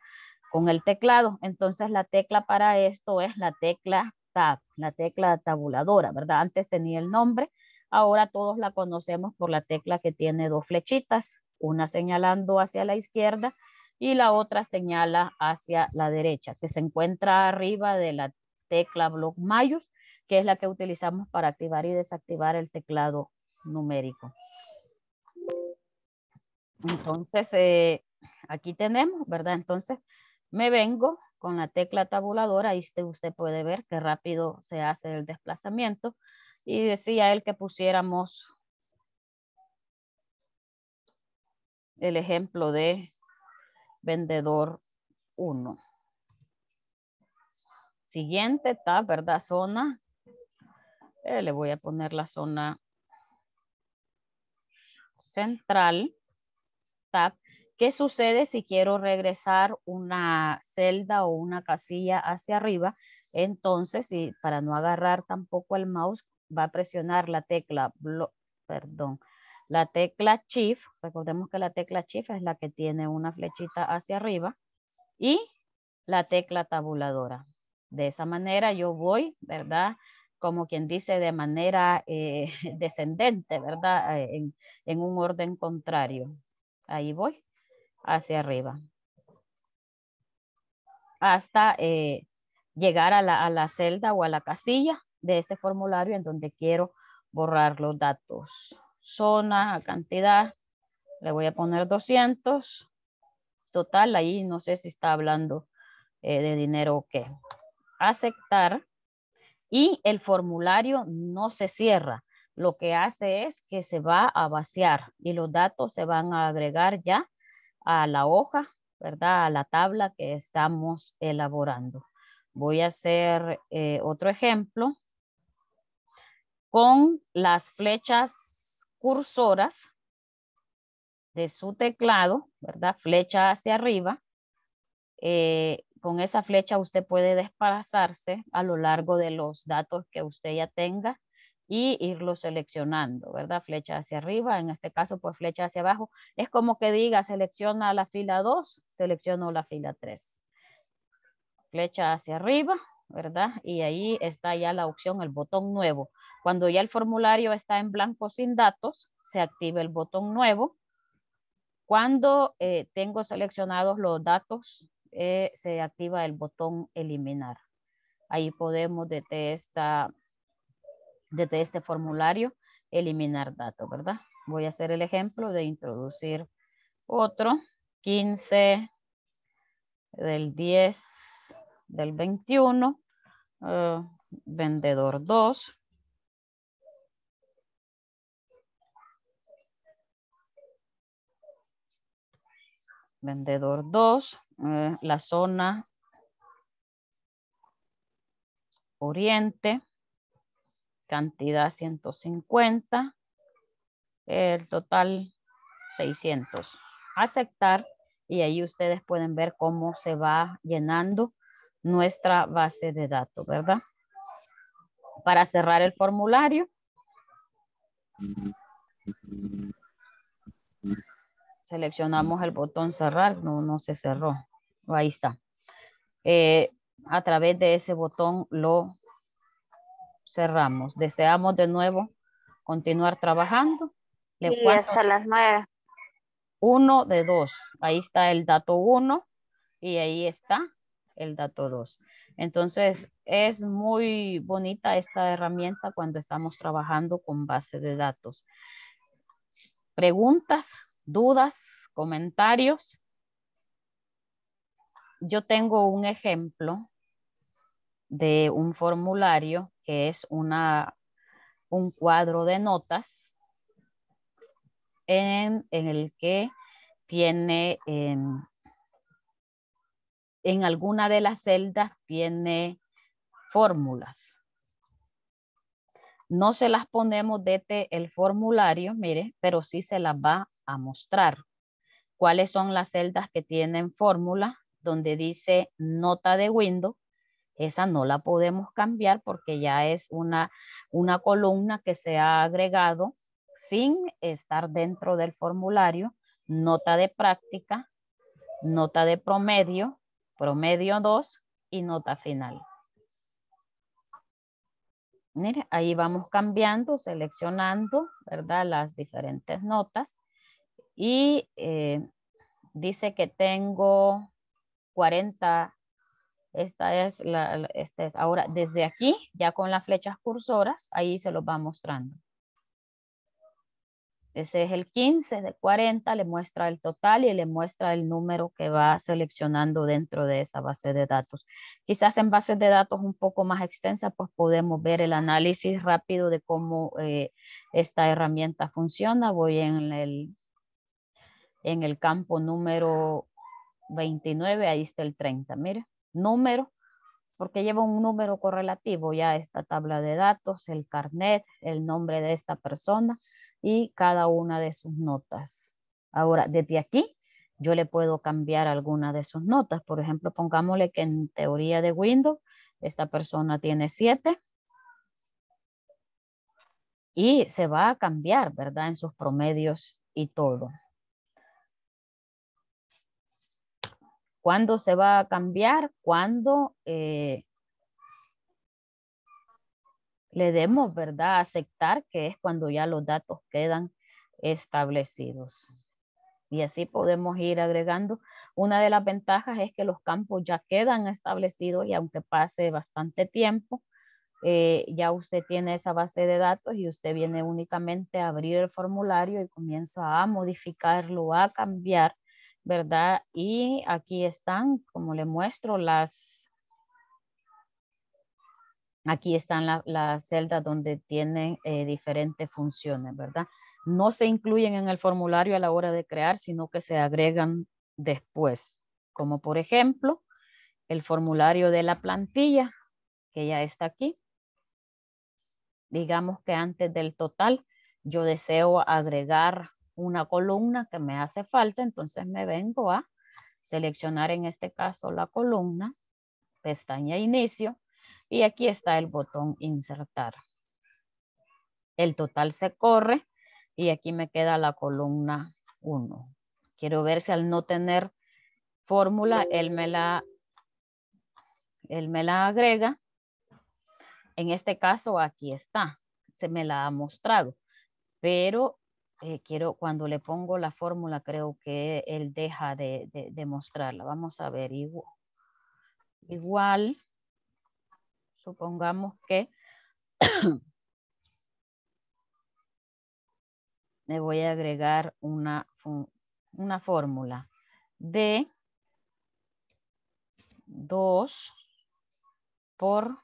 con el teclado. Entonces la tecla para esto es la tecla tab, la tecla tabuladora, ¿verdad? Antes tenía el nombre, ahora todos la conocemos por la tecla que tiene dos flechitas, una señalando hacia la izquierda y la otra señala hacia la derecha, que se encuentra arriba de la tecla Block Mayus, que es la que utilizamos para activar y desactivar el teclado numérico. Entonces, eh, aquí tenemos, ¿verdad? Entonces, me vengo con la tecla tabuladora. Ahí usted puede ver qué rápido se hace el desplazamiento. Y decía él que pusiéramos el ejemplo de vendedor 1. Siguiente tab, ¿verdad? Zona. Eh, le voy a poner la zona central, tab, ¿qué sucede si quiero regresar una celda o una casilla hacia arriba? Entonces, y para no agarrar tampoco el mouse, va a presionar la tecla, perdón, la tecla Shift, recordemos que la tecla Shift es la que tiene una flechita hacia arriba, y la tecla tabuladora. De esa manera yo voy, ¿verdad? como quien dice, de manera eh, descendente, ¿verdad? Eh, en, un orden contrario. Ahí voy, hacia arriba. Hasta eh, llegar a la, celda o a la casilla de este formulario en donde quiero borrar los datos. Zona, cantidad, le voy a poner 200. Total, ahí no sé si está hablando de dinero o qué. Aceptar y el formulario no se cierra. Lo que hace es que se va a vaciar y los datos se van a agregar ya a la hoja, ¿verdad? A la tabla que estamos elaborando. Voy a hacer eh, otro ejemplo con las flechas cursoras de su teclado, ¿verdad? Flecha hacia arriba. Eh, con esa flecha usted puede desplazarse a lo largo de los datos que usted ya tenga y irlo seleccionando, ¿verdad? Flecha hacia arriba, en este caso pues flecha hacia abajo. Es como que diga, selecciona la fila 2, selecciono la fila 3. Flecha hacia arriba, ¿verdad? Y ahí está ya la opción, el botón nuevo. Cuando ya el formulario está en blanco sin datos, se activa el botón nuevo. Cuando eh, tengo seleccionados los datos eh, se activa el botón eliminar. Ahí podemos desde, esta, desde este formulario eliminar datos, ¿verdad? Voy a hacer el ejemplo de introducir otro, 15 del 10 del 21, eh, vendedor 2, vendedor 2, eh, la zona oriente, cantidad 150, el total 600. Aceptar y ahí ustedes pueden ver cómo se va llenando nuestra base de datos, ¿verdad? Para cerrar el formulario. Seleccionamos el botón cerrar, no, no se cerró. Ahí está. Eh, a través de ese botón lo cerramos. Deseamos de nuevo continuar trabajando. y hasta las nueve. Uno de dos. Ahí está el dato uno y ahí está el dato dos. Entonces, es muy bonita esta herramienta cuando estamos trabajando con base de datos. ¿Preguntas? dudas, comentarios. Yo tengo un ejemplo de un formulario que es una, un cuadro de notas en, el que tiene, en, em, en alguna de las celdas tiene fórmulas. No se las ponemos desde el formulario, mire, pero sí se las va a mostrar. ¿Cuáles son las celdas que tienen fórmula? Donde dice nota de Windows, esa no la podemos cambiar porque ya es una, una columna que se ha agregado sin estar dentro del formulario. Nota de práctica, nota de promedio, promedio 2 y nota final. Mira, ahí vamos cambiando, seleccionando, ¿verdad? Las diferentes notas. Y eh, dice que tengo 40, esta es la, esta es ahora desde aquí, ya con las flechas cursoras, ahí se los va mostrando. Ese es el 15 de 40, le muestra el total y le muestra el número que va seleccionando dentro de esa base de datos. Quizás en bases de datos un poco más extensas, pues podemos ver el análisis rápido de cómo eh, esta herramienta funciona. Voy en el, en el campo número 29, ahí está el 30, mire, número, porque lleva un número correlativo ya esta tabla de datos, el carnet, el nombre de esta persona, y cada una de sus notas. Ahora, desde aquí, yo le puedo cambiar alguna de sus notas. Por ejemplo, pongámosle que en teoría de Windows, esta persona tiene 7 y se va a cambiar, ¿verdad? En sus promedios y todo. ¿Cuándo se va a cambiar? Cuando eh, le demos, ¿verdad? Aceptar que es cuando ya los datos quedan establecidos. Y así podemos ir agregando. Una de las ventajas es que los campos ya quedan establecidos y aunque pase bastante tiempo, eh, ya usted tiene esa base de datos y usted viene únicamente a abrir el formulario y comienza a modificarlo, a cambiar, ¿verdad? Y aquí están, como le muestro, las Aquí están las celdas donde tienen eh, diferentes funciones, ¿verdad? No se incluyen en el formulario a la hora de crear, sino que se agregan después. Como por ejemplo, el formulario de la plantilla, que ya está aquí. Digamos que antes del total, yo deseo agregar una columna que me hace falta, entonces me vengo a seleccionar en este caso la columna, pestaña inicio, y aquí está el botón insertar. El total se corre y aquí me queda la columna 1. Quiero ver si al no tener fórmula, él me la, él me la agrega. En este caso, aquí está. Se me la ha mostrado. Pero eh, quiero, cuando le pongo la fórmula, creo que él deja de, de, mostrarla. Vamos a ver. igual supongamos que le voy a agregar una, fórmula de 2 por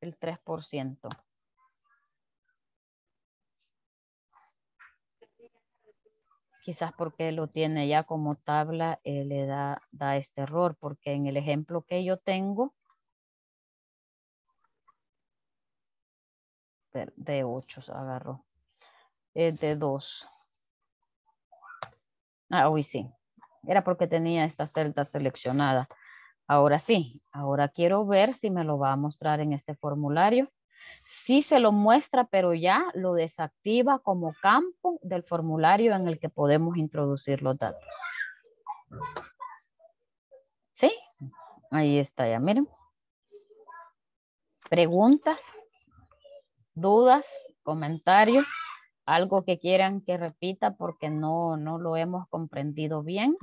el 3%. Quizás porque lo tiene ya como tabla, eh, le da este error, porque en el ejemplo que yo tengo, de, ocho 8 agarró. Eh, de 2. Ah, hoy sí. Era porque tenía esta celda seleccionada. Ahora sí, ahora quiero ver si me lo va a mostrar en este formulario. Sí se lo muestra, pero ya lo desactiva como campo del formulario en el que podemos introducir los datos. ¿Sí? Ahí está ya, miren. Preguntas dudas, comentarios, algo que quieran que repita porque no, no lo hemos comprendido bien,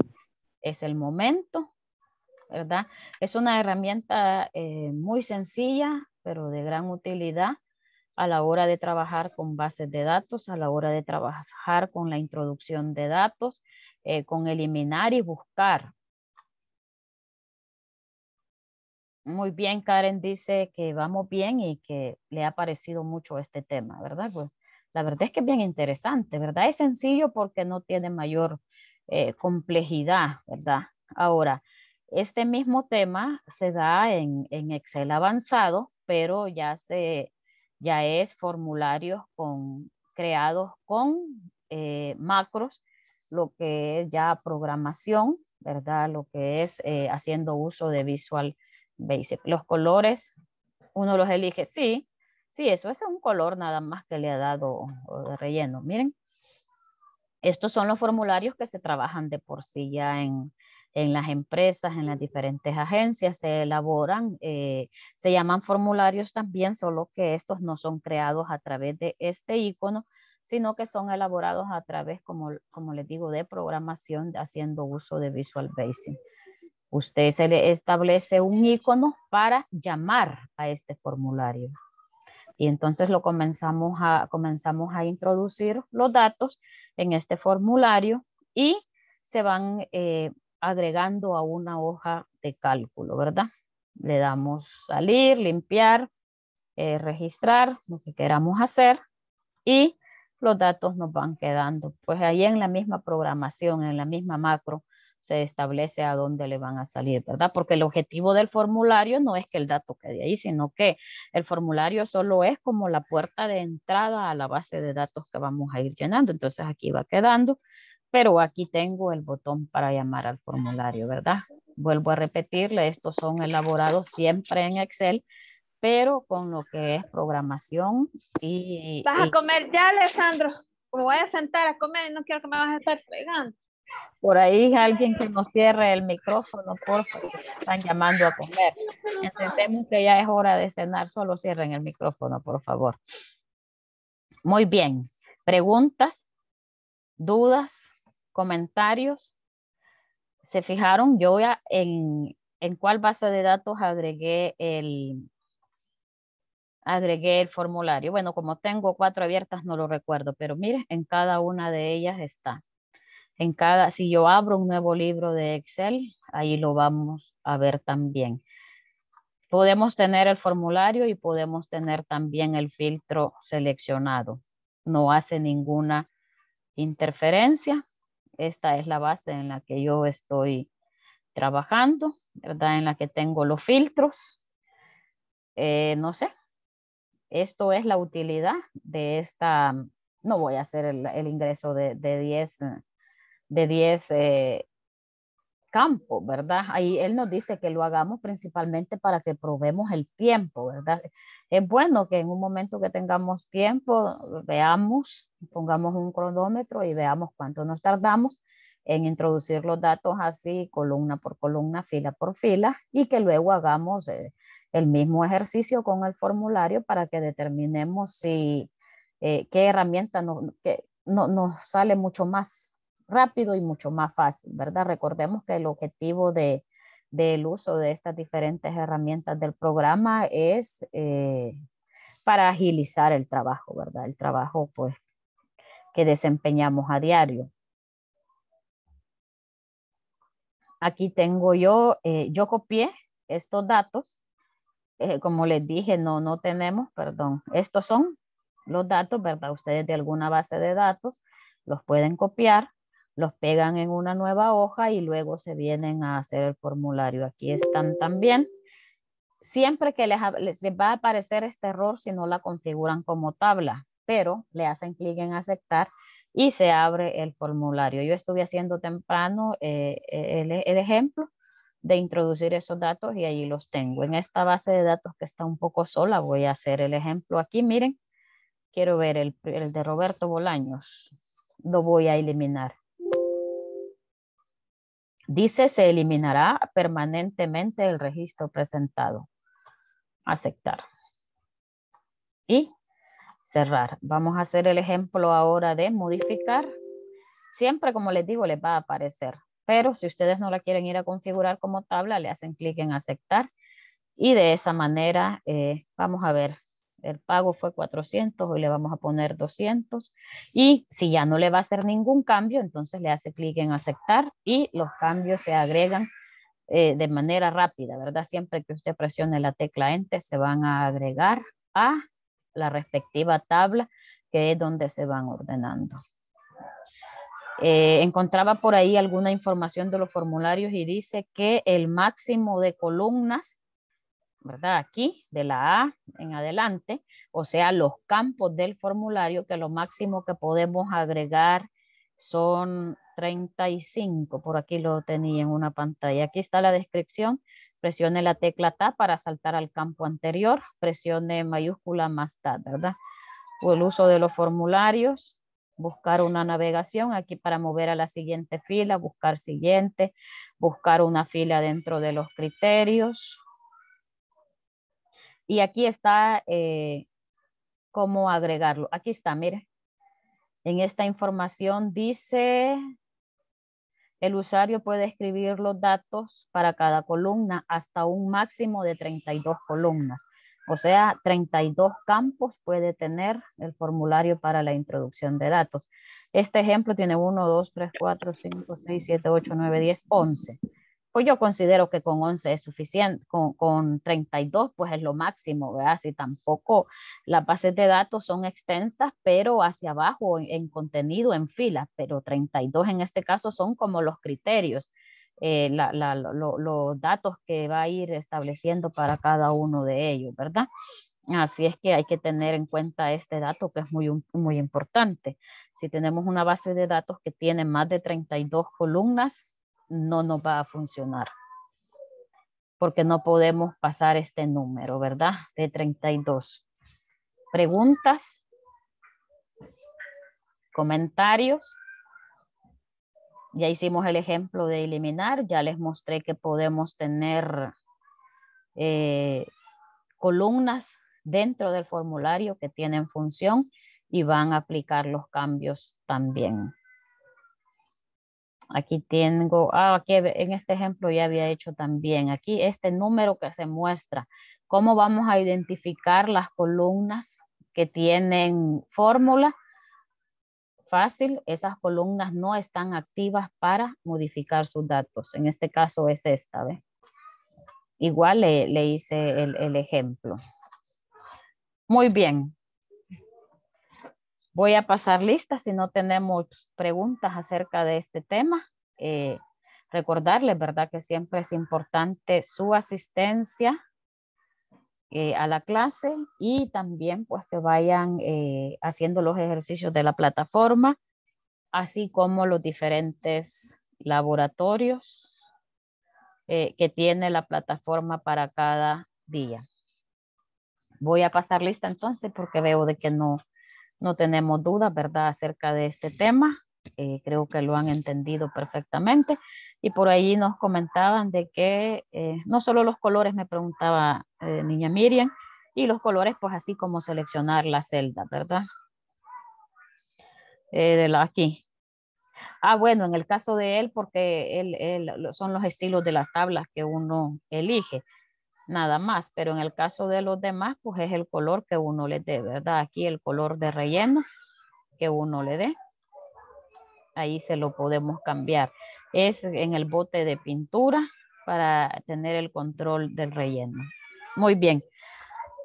es el momento, ¿verdad? Es una herramienta eh, muy sencilla, pero de gran utilidad a la hora de trabajar con bases de datos, a la hora de trabajar con la introducción de datos, eh, con eliminar y buscar, Muy bien, Karen dice que vamos bien y que le ha parecido mucho este tema, ¿verdad? Pues la verdad es que es bien interesante, ¿verdad? Es sencillo porque no tiene mayor eh, complejidad, ¿verdad? Ahora, este mismo tema se da en, Excel avanzado, pero ya, se, ya es formularios con, creados con eh, macros, lo que es ya programación, ¿verdad? Lo que es eh, haciendo uso de Visual basic. Los colores, uno los elige, sí, sí, eso es un color nada más que le ha dado de relleno. Miren, estos son los formularios que se trabajan de por sí ya en, en las empresas, en las diferentes agencias, se elaboran, eh, se llaman formularios también, solo que estos no son creados a través de este icono, sino que son elaborados a través, como, como les digo, de programación haciendo uso de Visual Basic. Usted se le establece un icono para llamar a este formulario. Y entonces lo comenzamos a, comenzamos a introducir los datos en este formulario y se van eh, agregando a una hoja de cálculo, ¿verdad? Le damos salir, limpiar, eh, registrar, lo que queramos hacer y los datos nos van quedando. Pues ahí en la misma programación, en la misma macro, se establece a dónde le van a salir, ¿verdad? Porque el objetivo del formulario no es que el dato quede ahí, sino que el formulario solo es como la puerta de entrada a la base de datos que vamos a ir llenando. Entonces aquí va quedando, pero aquí tengo el botón para llamar al formulario, ¿verdad? Vuelvo a repetirle, estos son elaborados siempre en Excel, pero con lo que es programación y... Vas a comer ya, Alessandro. Me voy a sentar a comer, no quiero que me vas a estar fregando. Por ahí alguien que nos cierre el micrófono, por favor, están llamando a comer. Entendemos que ya es hora de cenar, solo cierren el micrófono, por favor. Muy bien, preguntas, dudas, comentarios. ¿Se fijaron? Yo ya en, en cuál base de datos agregué el, agregué el formulario. Bueno, como tengo cuatro abiertas, no lo recuerdo, pero mire, en cada una de ellas está. En cada, si yo abro un nuevo libro de Excel, ahí lo vamos a ver también. Podemos tener el formulario y podemos tener también el filtro seleccionado. No hace ninguna interferencia. Esta es la base en la que yo estoy trabajando, ¿verdad? En la que tengo los filtros. Eh, no sé, esto es la utilidad de esta, no voy a hacer el, ingreso de, de 10 de 10 eh, campos, ¿verdad? Ahí él nos dice que lo hagamos principalmente para que probemos el tiempo, ¿verdad? Es bueno que en un momento que tengamos tiempo veamos, pongamos un cronómetro y veamos cuánto nos tardamos en introducir los datos así, columna por columna, fila por fila, y que luego hagamos eh, el mismo ejercicio con el formulario para que determinemos si, eh, qué herramienta que, no, nos sale mucho más rápido y mucho más fácil, ¿verdad? Recordemos que el objetivo del uso de estas diferentes herramientas del programa es eh, para agilizar el trabajo, ¿verdad? El trabajo pues que desempeñamos a diario. Aquí tengo yo, eh, yo copié estos datos, eh, como les dije, no, no tenemos, perdón, estos son los datos, ¿verdad? Ustedes de alguna base de datos los pueden copiar los pegan en una nueva hoja y luego se vienen a hacer el formulario. Aquí están también. Siempre que les, les va a aparecer este error si no la configuran como tabla, pero le hacen clic en aceptar y se abre el formulario. Yo estuve haciendo temprano eh, e-, el, ejemplo de introducir esos datos y allí los tengo. En esta base de datos que está un poco sola, voy a hacer el ejemplo aquí. Miren, quiero ver el, el de Roberto Bolaños. Lo voy a eliminar. Dice, se eliminará permanentemente el registro presentado. Aceptar. Y cerrar. Vamos a hacer el ejemplo ahora de modificar. Siempre, como les digo, les va a aparecer. Pero si ustedes no la quieren ir a configurar como tabla, le hacen clic en aceptar. Y de esa manera eh, vamos a ver el pago fue 400, hoy le vamos a poner 200 y si ya no le va a hacer ningún cambio, entonces le hace clic en aceptar y los cambios se agregan eh, de manera rápida, ¿verdad? Siempre que usted presione la tecla Enter se van a agregar a la respectiva tabla que es donde se van ordenando. Eh, encontraba por ahí alguna información de los formularios y dice que el máximo de columnas ¿verdad? Aquí, de la A en adelante, o sea, los campos del formulario, que lo máximo que podemos agregar son 35, por aquí lo tenía en una pantalla. Aquí está la descripción, presione la tecla TAB para saltar al campo anterior, presione mayúscula más TAB, ¿verdad? O el uso de los formularios, buscar una navegación aquí para mover a la siguiente fila, buscar siguiente, buscar una fila dentro de los criterios, y aquí está eh, cómo agregarlo. Aquí está, mire. En esta información dice, el usuario puede escribir los datos para cada columna hasta un máximo de 32 columnas. O sea, 32 campos puede tener el formulario para la introducción de datos. Este ejemplo tiene 1, 2, 3, 4, 5, 6, 7, 8, 9, 10, 11 pues yo considero que con 11 es suficiente, con, 32 pues es lo máximo, ¿verdad? Si tampoco las bases de datos son extensas, pero hacia abajo en, contenido, en filas, pero 32 en este caso son como los criterios, eh, los datos que va a ir estableciendo para cada uno de ellos, ¿verdad? Así es que hay que tener en cuenta este dato que es muy, muy importante. Si tenemos una base de datos que tiene más de 32 columnas, no nos va a funcionar. Porque no podemos pasar este número, ¿verdad? De 32. ¿Preguntas? ¿Comentarios? Ya hicimos el ejemplo de eliminar. Ya les mostré que podemos tener eh, columnas dentro del formulario que tienen función y van a aplicar los cambios también. Aquí tengo, ah, aquí en este ejemplo ya había hecho también. Aquí este número que se muestra. ¿Cómo vamos a identificar las columnas que tienen fórmula? Fácil, esas columnas no están activas para modificar sus datos. En este caso es esta, ¿ves? Igual le, hice el ejemplo. Muy bien, Voy a pasar lista si no tenemos preguntas acerca de este tema. Eh, recordarles, ¿verdad? Que siempre es importante su asistencia eh, a la clase y también pues que vayan eh, haciendo los ejercicios de la plataforma, así como los diferentes laboratorios que tiene la plataforma para cada día. Voy a pasar lista entonces porque veo de que no no tenemos dudas, ¿verdad?, acerca de este tema. Eh, creo que lo han entendido perfectamente. Y por ahí nos comentaban de que eh, no solo los colores, me preguntaba eh, niña Miriam, y los colores, pues así como seleccionar la celda, ¿verdad? de aquí. Ah, bueno, en el caso de él, porque son los estilos de las tablas que uno elige nada más, pero en el caso de los demás, pues es el color que uno le dé, ¿verdad? Aquí el color de relleno que uno le dé. Ahí se lo podemos cambiar. Es en el bote de pintura para tener el control del relleno. Muy bien.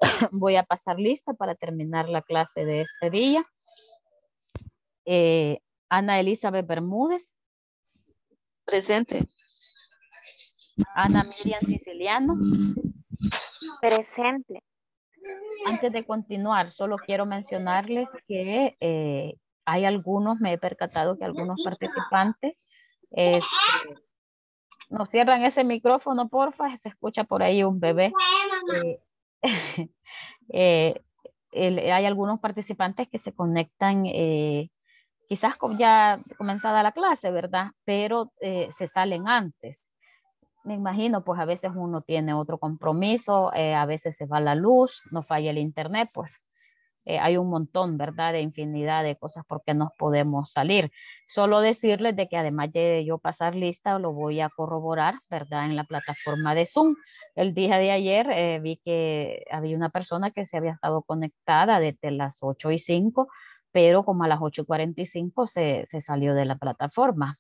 Voy a pasar lista para terminar la clase de este día. Eh, Ana Elizabeth Bermúdez. Presente. Ana Miriam Siciliano. Presente. Antes de continuar, solo quiero mencionarles que eh, hay algunos, me he percatado que algunos participantes este, nos cierran ese micrófono, porfa, se escucha por ahí un bebé. Eh, eh, hay algunos participantes que se conectan quizás ya comenzada la clase, ¿verdad? Pero se salen antes me imagino, pues a veces uno tiene otro compromiso, eh, a veces se va la luz, no falla el internet, pues eh, hay un montón, ¿verdad? De infinidad de cosas porque nos podemos salir. Solo decirles de que además de yo pasar lista, lo voy a corroborar, ¿verdad? En la plataforma de Zoom. El día de ayer eh, vi que había una persona que se había estado conectada desde las 8 y 5, pero como a las 8 y 45 se, se salió de la plataforma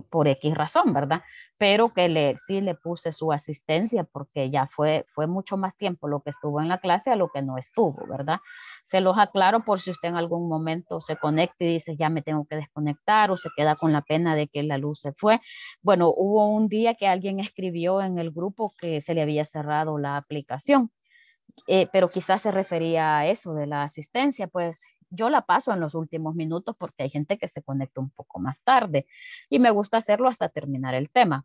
por, X razón, ¿verdad? Pero que le, sí le puse su asistencia porque ya fue, fue mucho más tiempo lo que estuvo en la clase a lo que no estuvo, ¿verdad? Se los aclaro por si usted en algún momento se conecta y dice, ya me tengo que desconectar o se queda con la pena de que la luz se fue. Bueno, hubo un día que alguien escribió en el grupo que se le había cerrado la aplicación. Eh, pero quizás se refería a eso de la asistencia, pues yo la paso en los últimos minutos porque hay gente que se conecta un poco más tarde y me gusta hacerlo hasta terminar el tema.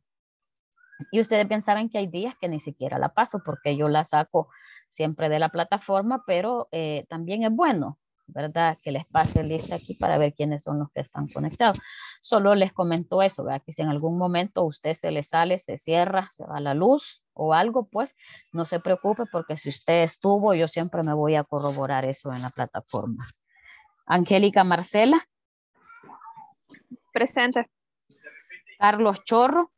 Y ustedes bien saben que hay días que ni siquiera la paso porque yo la saco siempre de la plataforma, pero eh, también es bueno, ¿verdad? Que les pase lista aquí para ver quiénes son los que están conectados. Solo les comento eso, ¿verdad? Que si en algún momento usted se le sale, se cierra, se va la luz o algo, pues no se preocupe porque si usted estuvo, yo siempre me voy a corroborar eso en la plataforma. Angélica Marcela. Presente. Carlos Chorro.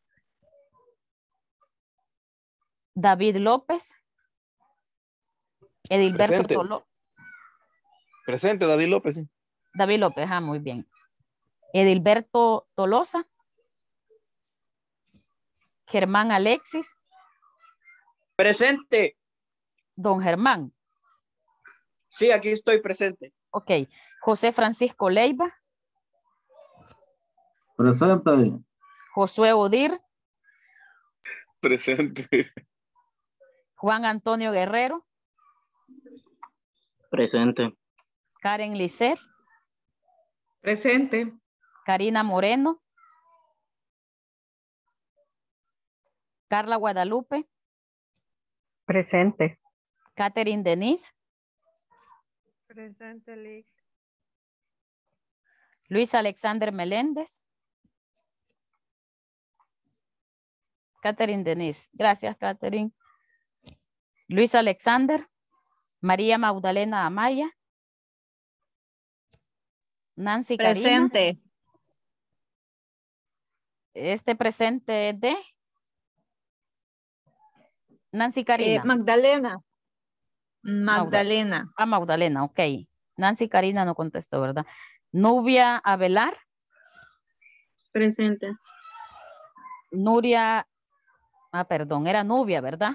David López. Edilberto Tolosa Presente, David López. David López, ah, muy bien. Edilberto Tolosa. Germán Alexis. Presente. Don Germán. Sí, aquí estoy presente. Ok. José Francisco Leiva. Presente. Josué Odir. Presente. Juan Antonio Guerrero. Presente. Karen Lisset. Presente. Karina Moreno. Carla Guadalupe. Presente. Catherine Denise. Presente, Luis Alexander Meléndez. Catherine Denise. Gracias, Catherine. Luis Alexander. María Magdalena Amaya. Nancy Presente. Este presente de Nancy Karina. Eh, Magdalena. Magdalena. Ah, Magdalena, ok. Nancy Karina no contestó, ¿verdad? Nubia Avelar. Presente. Nuria, ah, perdón, era Nubia, ¿verdad?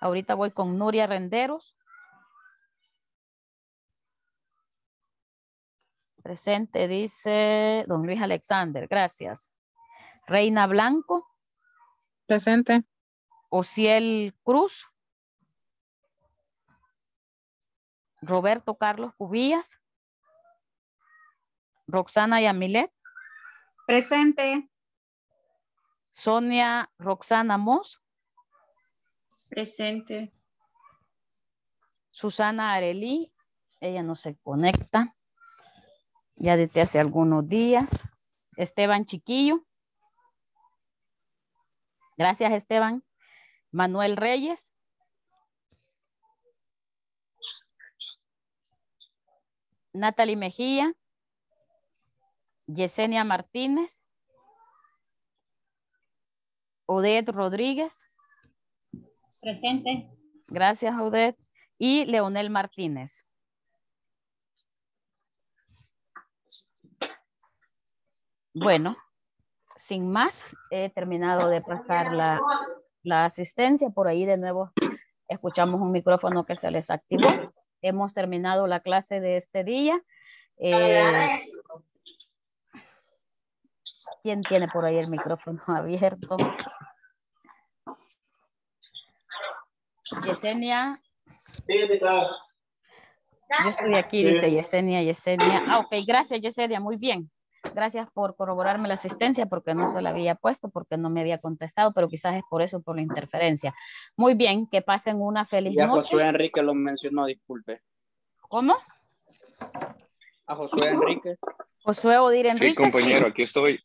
Ahorita voy con Nuria Renderos. Presente, dice don Luis Alexander. Gracias. Reina Blanco. Presente. Ociel Cruz. Roberto Carlos Cubillas. Roxana Yamilet. Presente. Sonia Roxana Mos Presente. Susana Arelí, ella no se conecta. Ya desde hace algunos días. Esteban Chiquillo. Gracias, Esteban. Manuel Reyes. Natalie Mejía. Yesenia Martínez, Odette Rodríguez. Presente. Gracias, Odette. Y Leonel Martínez. Bueno, sin más, he terminado de pasar la, asistencia. Por ahí de nuevo escuchamos un micrófono que se les activó. Hemos terminado la clase de este día. Eh, ¿Quién tiene por ahí el micrófono abierto? Yesenia. Yo estoy aquí, dice Yesenia, Yesenia. Ah, ok, gracias Yesenia, muy bien. Gracias por corroborarme la asistencia porque no se la había puesto, porque no me había contestado, pero quizás es por eso, por la interferencia. Muy bien, que pasen una feliz ya noche. Ya Josué Enrique lo mencionó, disculpe. ¿Cómo? A Josué Enrique. Josué Odir Enrique. Sí, compañero, aquí estoy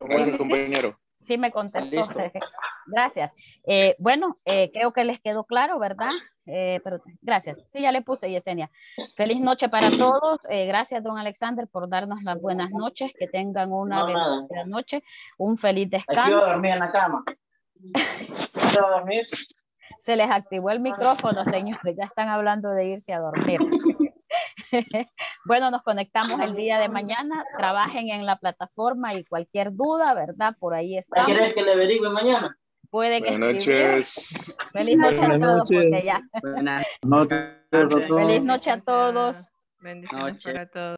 sí, eh, compañero. Sí, me contestó. Ah, gracias. Eh, bueno, eh, creo que les quedó claro, ¿verdad? pero gracias. Sí, ya le puse, Yesenia. Feliz noche para todos. gracias, don Alexander, por darnos las buenas noches. Que tengan una buena noche. Un feliz descanso. la cama. Se les activó el micrófono, señores. Ya están hablando de irse a dormir. bueno, nos conectamos el día de mañana. Trabajen en la plataforma y cualquier duda, ¿verdad? Por ahí está. ¿Quieres que le averigüe mañana? Puede Buenas noches. Feliz noche Buenas a todos. Noches. Buenas noches a todos. Feliz noche a todos. Bendiciones noche. todos.